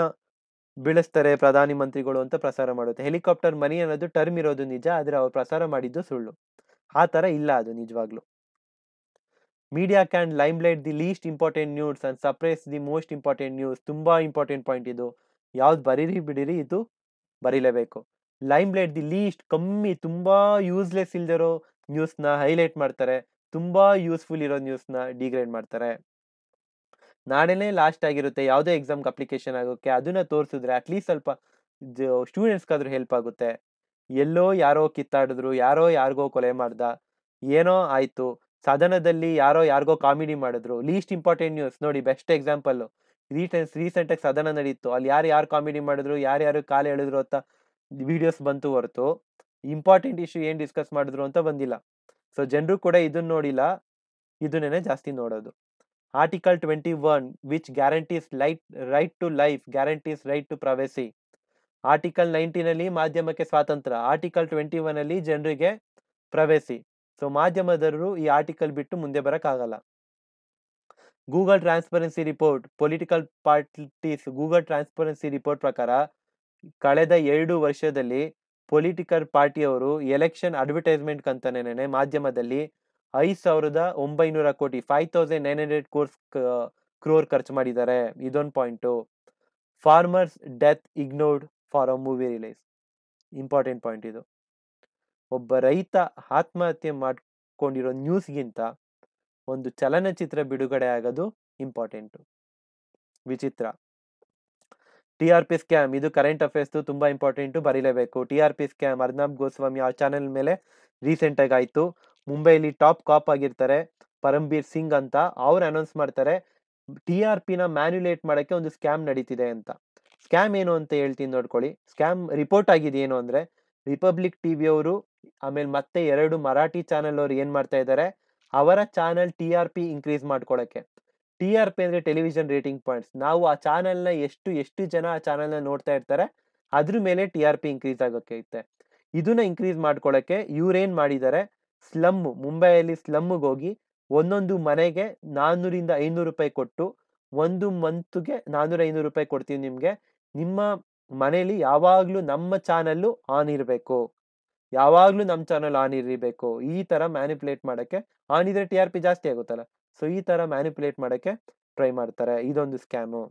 ಬೀಳಿಸ್ತಾರೆ ಪ್ರಧಾನಿ ಮಂತ್ರಿಗಳು ಅಂತ ಪ್ರಸಾರ ಮಾಡುತ್ತೆ ಹೆಲಿಕಾಪ್ಟರ್ ಮನಿ ಅನ್ನೋದು ಟರ್ಮ್ ಇರೋದು ನಿಜ ಆದರೆ ಅವ್ರು ಪ್ರಸಾರ ಮಾಡಿದ್ದು ಸುಳ್ಳು ಆ ಥರ ಇಲ್ಲ ಅದು ನಿಜವಾಗ್ಲು media can light the least important news and suppress the most important news ತುಂಬಾ ಇಂಪಾರ್ಟೆಂಟ್ ಪಾಯಿಂಟ್ ಇದು ಯಾವ್ದು ಬರೀರಿ ಬಿಡಿರಿ ಇದು ಬರೀಲೇಬೇಕು ಲೈಟ್ ದಿ ಲೀಸ್ಟ್ ಕಮ್ಮಿ ತುಂಬಾ ಯೂಸ್ಲೆಸ್ ಇಲ್ದಿರೋ ನ್ಯೂಸ್ನ ಹೈಲೈಟ್ ಮಾಡ್ತಾರೆ ತುಂಬ ಯೂಸ್ಫುಲ್ ಇರೋ ನ್ಯೂಸ್ನ ಡಿಗ್ರೇಡ್ ಮಾಡ್ತಾರೆ ನಾಳೆನೇ ಲಾಸ್ಟ್ ಆಗಿರುತ್ತೆ ಯಾವುದೇ ಎಕ್ಸಾಮ್ಗೆ ಅಪ್ಲಿಕೇಶನ್ ಆಗೋಕ್ಕೆ ಅದನ್ನ ತೋರಿಸಿದ್ರೆ ಅಟ್ಲೀಸ್ಟ್ ಸ್ವಲ್ಪ ಸ್ಟೂಡೆಂಟ್ಸ್ಗಾದ್ರೂ ಹೆಲ್ಪ್ ಆಗುತ್ತೆ ಎಲ್ಲೋ ಯಾರೋ ಕಿತ್ತಾಡಿದ್ರು ಯಾರೋ ಯಾರಿಗೋ ಕೊಲೆ ಮಾಡ್ದ ಏನೋ ಆಯಿತು ಸದನದಲ್ಲಿ ಯಾರೋ ಯಾರಿಗೋ ಕಾಮಿಡಿ ಮಾಡಿದ್ರು ಲೀಸ್ಟ್ ಇಂಪಾರ್ಟೆಂಟ್ ನ್ಯೂಸ್ ನೋಡಿ ಬೆಸ್ಟ್ ಎಕ್ಸಾಂಪಲ್ಲು ರೀಸೆಂಟ್ ರೀಸೆಂಟಾಗಿ ಸದನ ನಡೀತು ಅಲ್ಲಿ ಯಾರು ಯಾರು ಕಾಮಿಡಿ ಮಾಡಿದ್ರು ಯಾರು ಯಾರು ಕಾಲು ಎಳೆದ್ರು ಅಂತ ವಿಡಿಯೋಸ್ ಬಂತು ಹೊರತು ಇಂಪಾರ್ಟೆಂಟ್ ಇಶ್ಯೂ ಏನು ಡಿಸ್ಕಸ್ ಮಾಡಿದ್ರು ಅಂತ ಬಂದಿಲ್ಲ ಸೊ ಜನರು ಕೂಡ ಇದನ್ನ ನೋಡಿಲ್ಲ ಇದನ್ನೇ ಜಾಸ್ತಿ ನೋಡೋದು article twenty one which guarantees light right to life guarantees right to privacy article ನೈನ್ಟೀನಲ್ಲಿ ಮಾಧ್ಯಮಕ್ಕೆ ಸ್ವಾತಂತ್ರ್ಯ ಆರ್ಟಿಕಲ್ ಟ್ವೆಂಟಿ ಒನ್ ಅಲ್ಲಿ ಜನರಿಗೆ ಪ್ರವೇಸಿ ಸೊ ಮಾಧ್ಯಮದವರು ಈ ಆರ್ಟಿಕಲ್ ಬಿಟ್ಟು ಮುಂದೆ ಬರೋಕ್ಕಾಗಲ್ಲ Google transparency report political parties Google transparency report ಪ್ರಕಾರ ಕಳೆದ ಎರಡು ವರ್ಷದಲ್ಲಿ ಪೊಲಿಟಿಕಲ್ ಪಾರ್ಟಿಯವರು ಎಲೆಕ್ಷನ್ ಅಡ್ವರ್ಟೈಸ್ಮೆಂಟ್ ಅಂತಾನೆ ಮಾಧ್ಯಮದಲ್ಲಿ ಐದು ಸಾವಿರದ ಒಂಬೈನೂರ ಕೋಟಿ five thousand nine hundred crores crore ಖರ್ಚು ಮಾಡಿದ್ದಾರೆ ಇದೊಂದು point farmers death ignored for a movie release important point ಇದು ಒಬ್ಬ ರೈತ ಆತ್ಮಹತ್ಯೆ ಮಾಡಿಕೊಂಡಿರೋ ನ್ಯೂಸ್ಗಿಂತ ಒಂದು ಚಲನಚಿತ್ರ ಬಿಡುಗಡೆ ಆಗೋದು ಇಂಪಾರ್ಟೆಂಟು ವಿಚಿತ್ರ ಟಿ ಆರ್ ಪಿ ಸ್ಕ್ಯಾಮ್ ಇದು ಕರೆಂಟ್ ಅಫೇರ್ಸ್ ತುಂಬ ಇಂಪಾರ್ಟೆಂಟು ಬರೀಲೇಬೇಕು T R P scam Arnab Goswami ಆ ಚಾನೆಲ್ ಮೇಲೆ ರೀಸೆಂಟಾಗಿ ಆಯಿತು ಮುಂಬೈಲಿ ಟಾಪ್ ಕಾಪ್ ಆಗಿರ್ತಾರೆ ಪರಮ್ಬೀರ್ ಸಿಂಗ್ ಅಂತ ಅವ್ರು ಅನೌನ್ಸ್ ಮಾಡ್ತಾರೆ ಟಿ ಆರ್ ಪಿನ ಮ್ಯಾನ್ಯುಲೇಟ್ ಮಾಡೋಕ್ಕೆ ಒಂದು ಸ್ಕ್ಯಾಮ್ ನಡೀತಿದೆ ಅಂತ ಸ್ಕ್ಯಾಮ್ ಏನು ಅಂತ ಹೇಳ್ತೀನಿ ನೋಡ್ಕೊಳ್ಳಿ ಸ್ಕ್ಯಾಮ್ ರಿಪೋರ್ಟ್ ಆಗಿದೆ ಏನು ಅಂದರೆ ರಿಪಬ್ಲಿಕ್ ಟಿ ಅವರು ಆಮೇಲೆ ಮತ್ತೆ ಎರಡು ಮರಾಠಿ ಚಾನೆಲ್ ಅವರು ಏನು ಮಾಡ್ತಾ ಇದ್ದಾರೆ ಅವರ channel T R P increase ಮಾಡ್ಕೊಳ್ಳೋಕ್ಕೆ ಟಿ ಆರ್ ಪಿ ಅಂದರೆ ಟೆಲಿವಿಷನ್ ರೇಟಿಂಗ್ ಪಾಯಿಂಟ್ಸ್ ನಾವು ಆ ಚಾನೆಲ್ನ ಎಷ್ಟು ಎಷ್ಟು ಜನ ಆ ಚಾನೆಲ್ನ ನೋಡ್ತಾ ಇರ್ತಾರೆ ಅದ್ರ ಮೇಲೆ ಟಿ ಆರ್ ಪಿ ಇನ್ಕ್ರೀಸ್ ಆಗೋಕ್ಕೆ ಐತೆ ಇದನ್ನ ಇನ್ಕ್ರೀಸ್ ಮಾಡ್ಕೊಳ್ಳೋಕ್ಕೆ ಇವ್ರೇನು ಮಾಡಿದ್ದಾರೆ ಸ್ಲಮ್ ಮುಂಬೈಯಲ್ಲಿ ಸ್ಲಮ್ಗೆ ಹೋಗಿ ಒಂದೊಂದು ಮನೆಗೆ ನಾನ್ನೂರಿಂದ ಐನೂರು ರೂಪಾಯಿ ಕೊಟ್ಟು ಒಂದು ಮಂತ್ಗೆ ನಾನ್ನೂರ ಐನೂರು ರೂಪಾಯಿ ಕೊಡ್ತೀವಿ ನಿಮಗೆ ನಿಮ್ಮ ಮನೆಯಲ್ಲಿ ಯಾವಾಗಲೂ ನಮ್ಮ ಚಾನಲ್ಲು ಆನ್ ಇರಬೇಕು ಯಾವಾಗಲೂ ನಮ್ಮ ಚಾನಲ್ ಆನ್ ಇರಬೇಕು ಈ ಥರ ಮ್ಯಾನಿಪುಲೇಟ್ ಮಾಡೋಕ್ಕೆ ಆನ್ ಇದ್ರೆ ಟಿ ಆರ್ ಪಿ ಜಾಸ್ತಿ ಆಗುತ್ತಲ್ಲ ಸೊ ಈ ಥರ ಮ್ಯಾನಿಪುಲೇಟ್ ಮಾಡೋಕ್ಕೆ ಟ್ರೈ ಮಾಡ್ತಾರೆ ಇದೊಂದು ಸ್ಕ್ಯಾಮು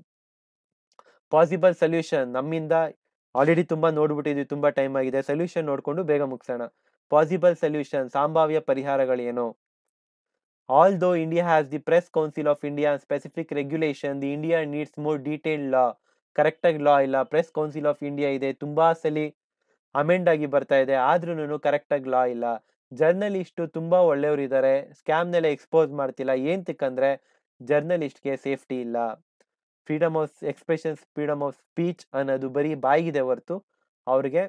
ಪಾಸಿಬಲ್ ಸೊಲ್ಯೂಷನ್ ನಮ್ಮಿಂದ ಆಲ್ರೆಡಿ ತುಂಬ ನೋಡ್ಬಿಟ್ಟಿದ್ವಿ ತುಂಬ ಟೈಮ್ ಆಗಿದೆ ಸೊಲ್ಯೂಷನ್ ನೋಡ್ಕೊಂಡು ಬೇಗ ಮುಗಿಸೋಣ ಪಾಸಿಬಲ್ ಸೊಲ್ಯೂಷನ್ ಸಂಭಾವ್ಯ ಪರಿಹಾರಗಳೇನು all though India has the press council of India specific regulation the India needs more detailed law ಕರೆಕ್ಟಾಗಿ ಲಾ ಇಲ್ಲ ಪ್ರೆಸ್ ಕೌನ್ಸಿಲ್ ಆಫ್ ಇಂಡಿಯಾ ಇದೆ ತುಂಬಾ ಸಲಿ ಅಮೆಂಡ್ ಆಗಿ ಬರ್ತಾ ಇದೆ ಆದ್ರೂ ಕರೆಕ್ಟಾಗಿ ಲಾ ಇಲ್ಲ ಜರ್ನಲಿಸ್ಟು ತುಂಬ ಒಳ್ಳೆಯವರಿದ್ದಾರೆ ಸ್ಕ್ಯಾಮ್ನೆಲ್ಲ ಎಕ್ಸ್ಪೋಸ್ ಮಾಡ್ತಿಲ್ಲ ತಿಕ್ಕಂದ್ರೆ ಜರ್ನಲಿಸ್ಟ್ಗೆ ಸೇಫ್ಟಿ ಇಲ್ಲ freedom of expressions freedom of speech ಅನ್ನೋದು ಬರೀ ಬಾಯಿಗಿದೆ ಹೊರತು ಅವ್ರಿಗೆ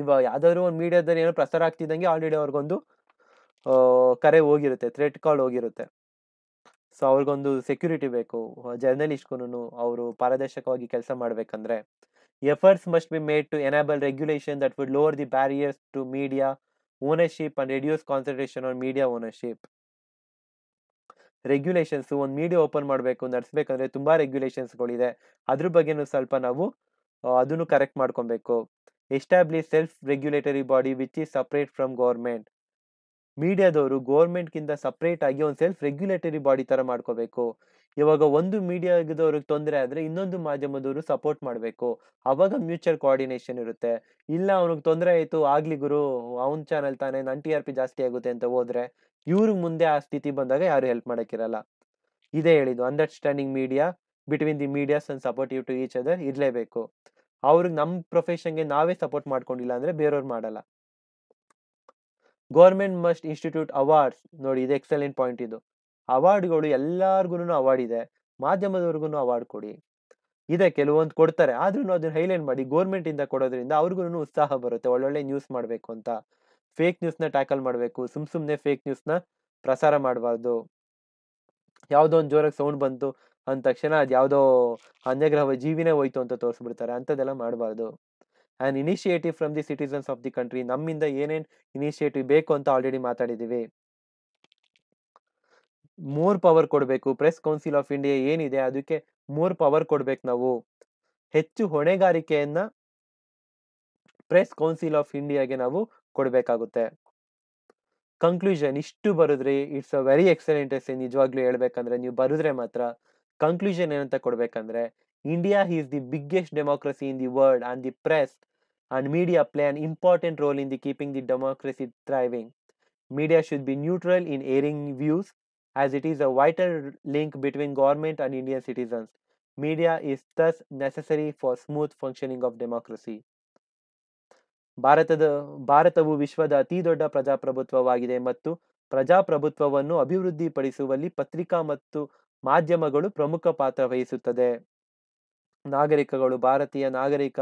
ಇವಾಗ ಯಾವ್ದಾದ್ರು ಒಂದು ಮೀಡಿಯಾದಲ್ಲಿ ಏನೋ ಪ್ರಸಾರ ಆಗ್ತಿದ್ದಂಗೆ ಆಲ್ರೆಡಿ ಅವ್ರಿಗೊಂದು ಕರೆ ಹೋಗಿರುತ್ತೆ ಥ್ರೆಟ್ ಕಾಲ್ ಹೋಗಿರುತ್ತೆ ಸೊ ಅವ್ರಿಗೊಂದು ಸೆಕ್ಯೂರಿಟಿ ಬೇಕು ಜರ್ನಲಿಸ್ಟ್ಗೂನು ಅವರು ಪಾರದರ್ಶಕವಾಗಿ ಕೆಲಸ ಮಾಡಬೇಕಂದ್ರೆ efforts must be made to enable regulation that would lower the barriers to media ownership and reduce concentration on media ownership regulations ಒಂದು ಮೀಡಿಯಾ ಓಪನ್ ಮಾಡಬೇಕು ನಡೆಸ್ಬೇಕಂದ್ರೆ ತುಂಬಾ ರೆಗ್ಯುಲೇಷನ್ಸ್ಗಳಿದೆ ಅದ್ರ ಬಗ್ಗೆನು ಸ್ವಲ್ಪ ನಾವು ಅದನ್ನು ಕರೆಕ್ಟ್ ಮಾಡ್ಕೊಬೇಕು establish self regulatory body which is separate from government ಮೀಡಿಯಾದವರು ಗೌರ್ಮೆಂಟ್ಗಿಂತ ಸಪ್ರೇಟ್ ಆಗಿ ಒಂದು ಸೆಲ್ಫ್ ರೆಗ್ಯುಲೇಟರಿ ಬಾಡಿ ಥರ ಮಾಡ್ಕೋಬೇಕು ಇವಾಗ ಒಂದು ಮೀಡಿಯಾದವ್ರಿಗೆ ತೊಂದರೆ ಆದರೆ ಇನ್ನೊಂದು ಮಾಧ್ಯಮದವರು ಸಪೋರ್ಟ್ ಮಾಡಬೇಕು ಅವಾಗ ಮ್ಯೂಚುವಲ್ ಕೋಆರ್ಡಿನೇಷನ್ ಇರುತ್ತೆ ಇಲ್ಲ ಅವ್ನಿಗೆ ತೊಂದರೆ ಆಯಿತು ಆಗಲಿ ಗುರು ಅವ್ನ ಚಾನಲ್ ತಾನೇ ನನ್ನ ಟಿ ಆರ್ ಪಿ ಜಾಸ್ತಿ ಆಗುತ್ತೆ ಅಂತ ಹೋದ್ರೆ ಇವ್ರಿಗೆ ಮುಂದೆ ಆ ಸ್ಥಿತಿ ಬಂದಾಗ ಯಾರು ಹೆಲ್ಪ್ ಮಾಡೋಕ್ಕಿರಲ್ಲ ಇದೇ ಹೇಳಿದ್ದು understanding media between the medias and supportive to each other ಇರಲೇಬೇಕು ಅವ್ರಿಗೆ ನಮ್ಮ ಪ್ರೊಫೆಷನ್ಗೆ ನಾವೇ ಸಪೋರ್ಟ್ ಮಾಡ್ಕೊಂಡಿಲ್ಲ ಅಂದರೆ ಬೇರೆಯವ್ರು ಮಾಡಲ್ಲ ಗೌರ್ಮೆಂಟ್ ಮಸ್ಟ್ ಇನ್ಸ್ಟಿಟ್ಯೂಟ್ ಅವಾರ್ಡ್ಸ್ ನೋಡಿ ಇದು ಎಕ್ಸಲೆಂಟ್ ಪಾಯಿಂಟ್ ಇದು ಅವಾರ್ಡ್ಗಳು ಎಲ್ಲರಿಗೂ ಅವಾರ್ಡ್ ಇದೆ ಮಾಧ್ಯಮದವ್ರಿಗೂ ಅವಾರ್ಡ್ ಕೊಡಿ ಇದೆ ಕೆಲವೊಂದು ಕೊಡ್ತಾರೆ ಆದ್ರೂ ಅದನ್ನ ಹೈಲೈಟ್ ಮಾಡಿ ಇಂದ ಕೊಡೋದ್ರಿಂದ ಅವ್ರಿಗೂ ಉತ್ಸಾಹ ಬರುತ್ತೆ ಒಳ್ಳೊಳ್ಳೆ ನ್ಯೂಸ್ ಮಾಡಬೇಕು ಅಂತ ಫೇಕ್ ನ್ಯೂಸ್ ನ ಟ್ಯಾಕಲ್ ಮಾಡಬೇಕು ಸುಮ್ ಸುಮ್ಮನೆ ಫೇಕ್ ನ ಪ್ರಸಾರ ಮಾಡಬಾರ್ದು ಯಾವುದೋ ಒಂದು ಜೋರಾಗಿ ಸೌಂಡ್ ಬಂತು ಅಂದ ತಕ್ಷಣ ಅದು ಯಾವುದೋ ಅನ್ಯಗ್ರಹ ಜೀವಿನೇ ಹೋಯ್ತು ಅಂತ ತೋರಿಸ್ಬಿಡ್ತಾರೆ ಅಂಥದ್ದೆಲ್ಲ ಮಾಡಬಾರ್ದು and initiative from the citizens of the country ನಮ್ಮಿಂದ ಏನೇನು ಇನಿಷಿಯೇಟಿವ್ ಬೇಕು ಅಂತ ಆಲ್ರೆಡಿ ಮಾತಾಡಿದ್ದೀವಿ ಮೋರ್ ಪವರ್ ಕೊಡಬೇಕು ಪ್ರೆಸ್ ಕೌನ್ಸಿಲ್ ಆಫ್ ಇಂಡಿಯಾ ಏನಿದೆ ಅದಕ್ಕೆ ಮೋರ್ ಪವರ್ ಕೊಡ್ಬೇಕು ನಾವು ಹೆಚ್ಚು ಹೊಣೆಗಾರಿಕೆಯನ್ನ ಪ್ರೆಸ್ ಕೌನ್ಸಿಲ್ ಆಫ್ ಇಂಡಿಯಾಗೆ ನಾವು ಕೊಡಬೇಕಾಗುತ್ತೆ ಕನ್ಕ್ಲೂಷನ್ ಇಷ್ಟು ಬರುದ್ರಿ it's a very excellent essay ನಿಜವಾಗ್ಲೂ ಹೇಳ್ಬೇಕಂದ್ರೆ ನೀವು ಬರುದ್ರೆ ಮಾತ್ರ ಕನ್ಕ್ಲೂಷನ್ ಏನಂತ ಕೊಡ್ಬೇಕಂದ್ರೆ India is the biggest democracy in the world and the press and media play an important role in the keeping the democracy thriving media should be neutral in airing views as it is a vital link between government and Indian citizens media is thus necessary for smooth functioning of democracy ಭಾರತದ ಭಾರತವು ವಿಶ್ವದ ಅತಿ ದೊಡ್ಡ ಪ್ರಜಾಪ್ರಭುತ್ವವಾಗಿದೆ ಮತ್ತು ಪ್ರಜಾಪ್ರಭುತ್ವವನ್ನು ಅಭಿವೃದ್ಧಿಪಡಿಸುವಲ್ಲಿ ಪತ್ರಿಕಾ ಮತ್ತು ಮಾಧ್ಯಮಗಳು ಪ್ರಮುಖ ಪಾತ್ರ ವಹಿಸುತ್ತದೆ ನಾಗರಿಕಗಳು ಭಾರತೀಯ ನಾಗರಿಕ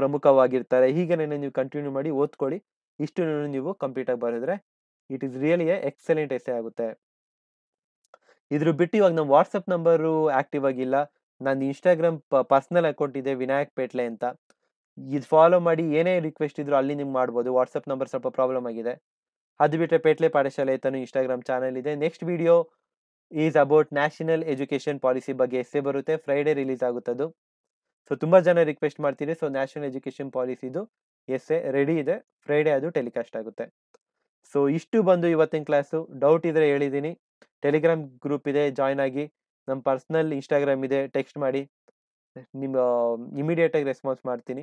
ಪ್ರಮುಖವಾಗಿರ್ತಾರೆ ಹೀಗೇನೆ ನೀವು ಕಂಟಿನ್ಯೂ ಮಾಡಿ ಓದ್ಕೊಳ್ಳಿ ಇಷ್ಟು ನೀವು ಆಗಿ ಬರೆದ್ರೆ it is really a excellent essay ಆಗುತ್ತೆ ಇದ್ರ ಬಿಟ್ಟು ಇವಾಗ ನಮ್ಮ ವಾಟ್ಸಪ್ ನಂಬರು ಆಕ್ಟಿವ್ ಆಗಿಲ್ಲ ನನ್ನ ಇನ್ಸ್ಟಾಗ್ರಾಮ್ ಪರ್ಸನಲ್ ಅಕೌಂಟ್ ಇದೆ ವಿನಾಯಕ್ ಪೇಟ್ಲೆ ಅಂತ ಇದು ಫಾಲೋ ಮಾಡಿ ಏನೇ ರಿಕ್ವೆಸ್ಟ್ ಇದ್ರು ಅಲ್ಲಿ ನಿಮ್ಗೆ ಮಾಡ್ಬೋದು ವಾಟ್ಸಪ್ ನಂಬರ್ ಸ್ವಲ್ಪ ಪ್ರಾಬ್ಲಮ್ ಆಗಿದೆ ಅದು ಬಿಟ್ಟರೆ ಪೇಟ್ಲೆ ಪಾಠಶಾಲೆ ಇನ್ಸ್ಟಾಗ್ರಾಮ್ ಚಾನಲ್ ಇದೆ next video is about national education policy ಬಗ್ಗೆ ಎಸ್ಸೆ ಬರುತ್ತೆ ಫ್ರೈಡೇ ರಿಲೀಸ್ ಆಗುತ್ತದು ಸೊ ತುಂಬ ಜನ ರಿಕ್ವೆಸ್ಟ್ ಮಾಡ್ತೀರಿ ಸೊ ನ್ಯಾಷನಲ್ ಎಜುಕೇಷನ್ ಪಾಲಿಸಿದು ಎಸ್ಸೆ ರೆಡಿ ಇದೆ ಫ್ರೈಡೇ ಅದು ಟೆಲಿಕಾಸ್ಟ್ ಆಗುತ್ತೆ ಸೊ ಇಷ್ಟು ಬಂದು ಇವತ್ತಿನ ಕ್ಲಾಸು ಡೌಟ್ ಇದ್ರೆ ಹೇಳಿದ್ದೀನಿ ಟೆಲಿಗ್ರಾಮ್ ಗ್ರೂಪ್ ಇದೆ ಜಾಯ್ನ್ ಆಗಿ ನಮ್ಮ ಪರ್ಸ್ನಲ್ ಇನ್ಸ್ಟಾಗ್ರಾಮ್ ಇದೆ ಟೆಕ್ಸ್ಟ್ ಮಾಡಿ ನಿಮ್ಮ ಇಮಿಡಿಯೇಟಾಗಿ ರೆಸ್ಪಾನ್ಸ್ ಮಾಡ್ತೀನಿ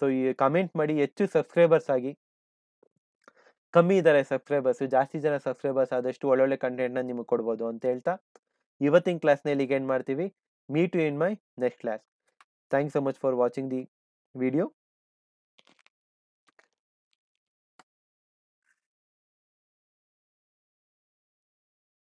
ಸೊ ಈ ಕಮೆಂಟ್ ಮಾಡಿ ಹೆಚ್ಚು ಸಬ್ಸ್ಕ್ರೈಬರ್ಸ್ ಆಗಿ ಕಮ್ಮಿ ಇದ್ದಾರೆ ಸಬ್ಸ್ಕ್ರೈಬರ್ಸ್ ಜಾಸ್ತಿ ಜನ ಸಬ್ಸ್ಕ್ರೈಬರ್ಸ್ ಆದಷ್ಟು ಒಳ್ಳೊಳ್ಳೆ ಕಂಟೆಂಟ್ನ ನಿಮಗೆ ಕೊಡ್ಬೋದು ಅಂತ ಹೇಳ್ತಾ ಇವತ್ತಿನ ಕ್ಲಾಸ್ನಲ್ಲಿ ಈಗ ಏನು ಮಾಡ್ತೀವಿ meet you in my next class thanks so much for watching the video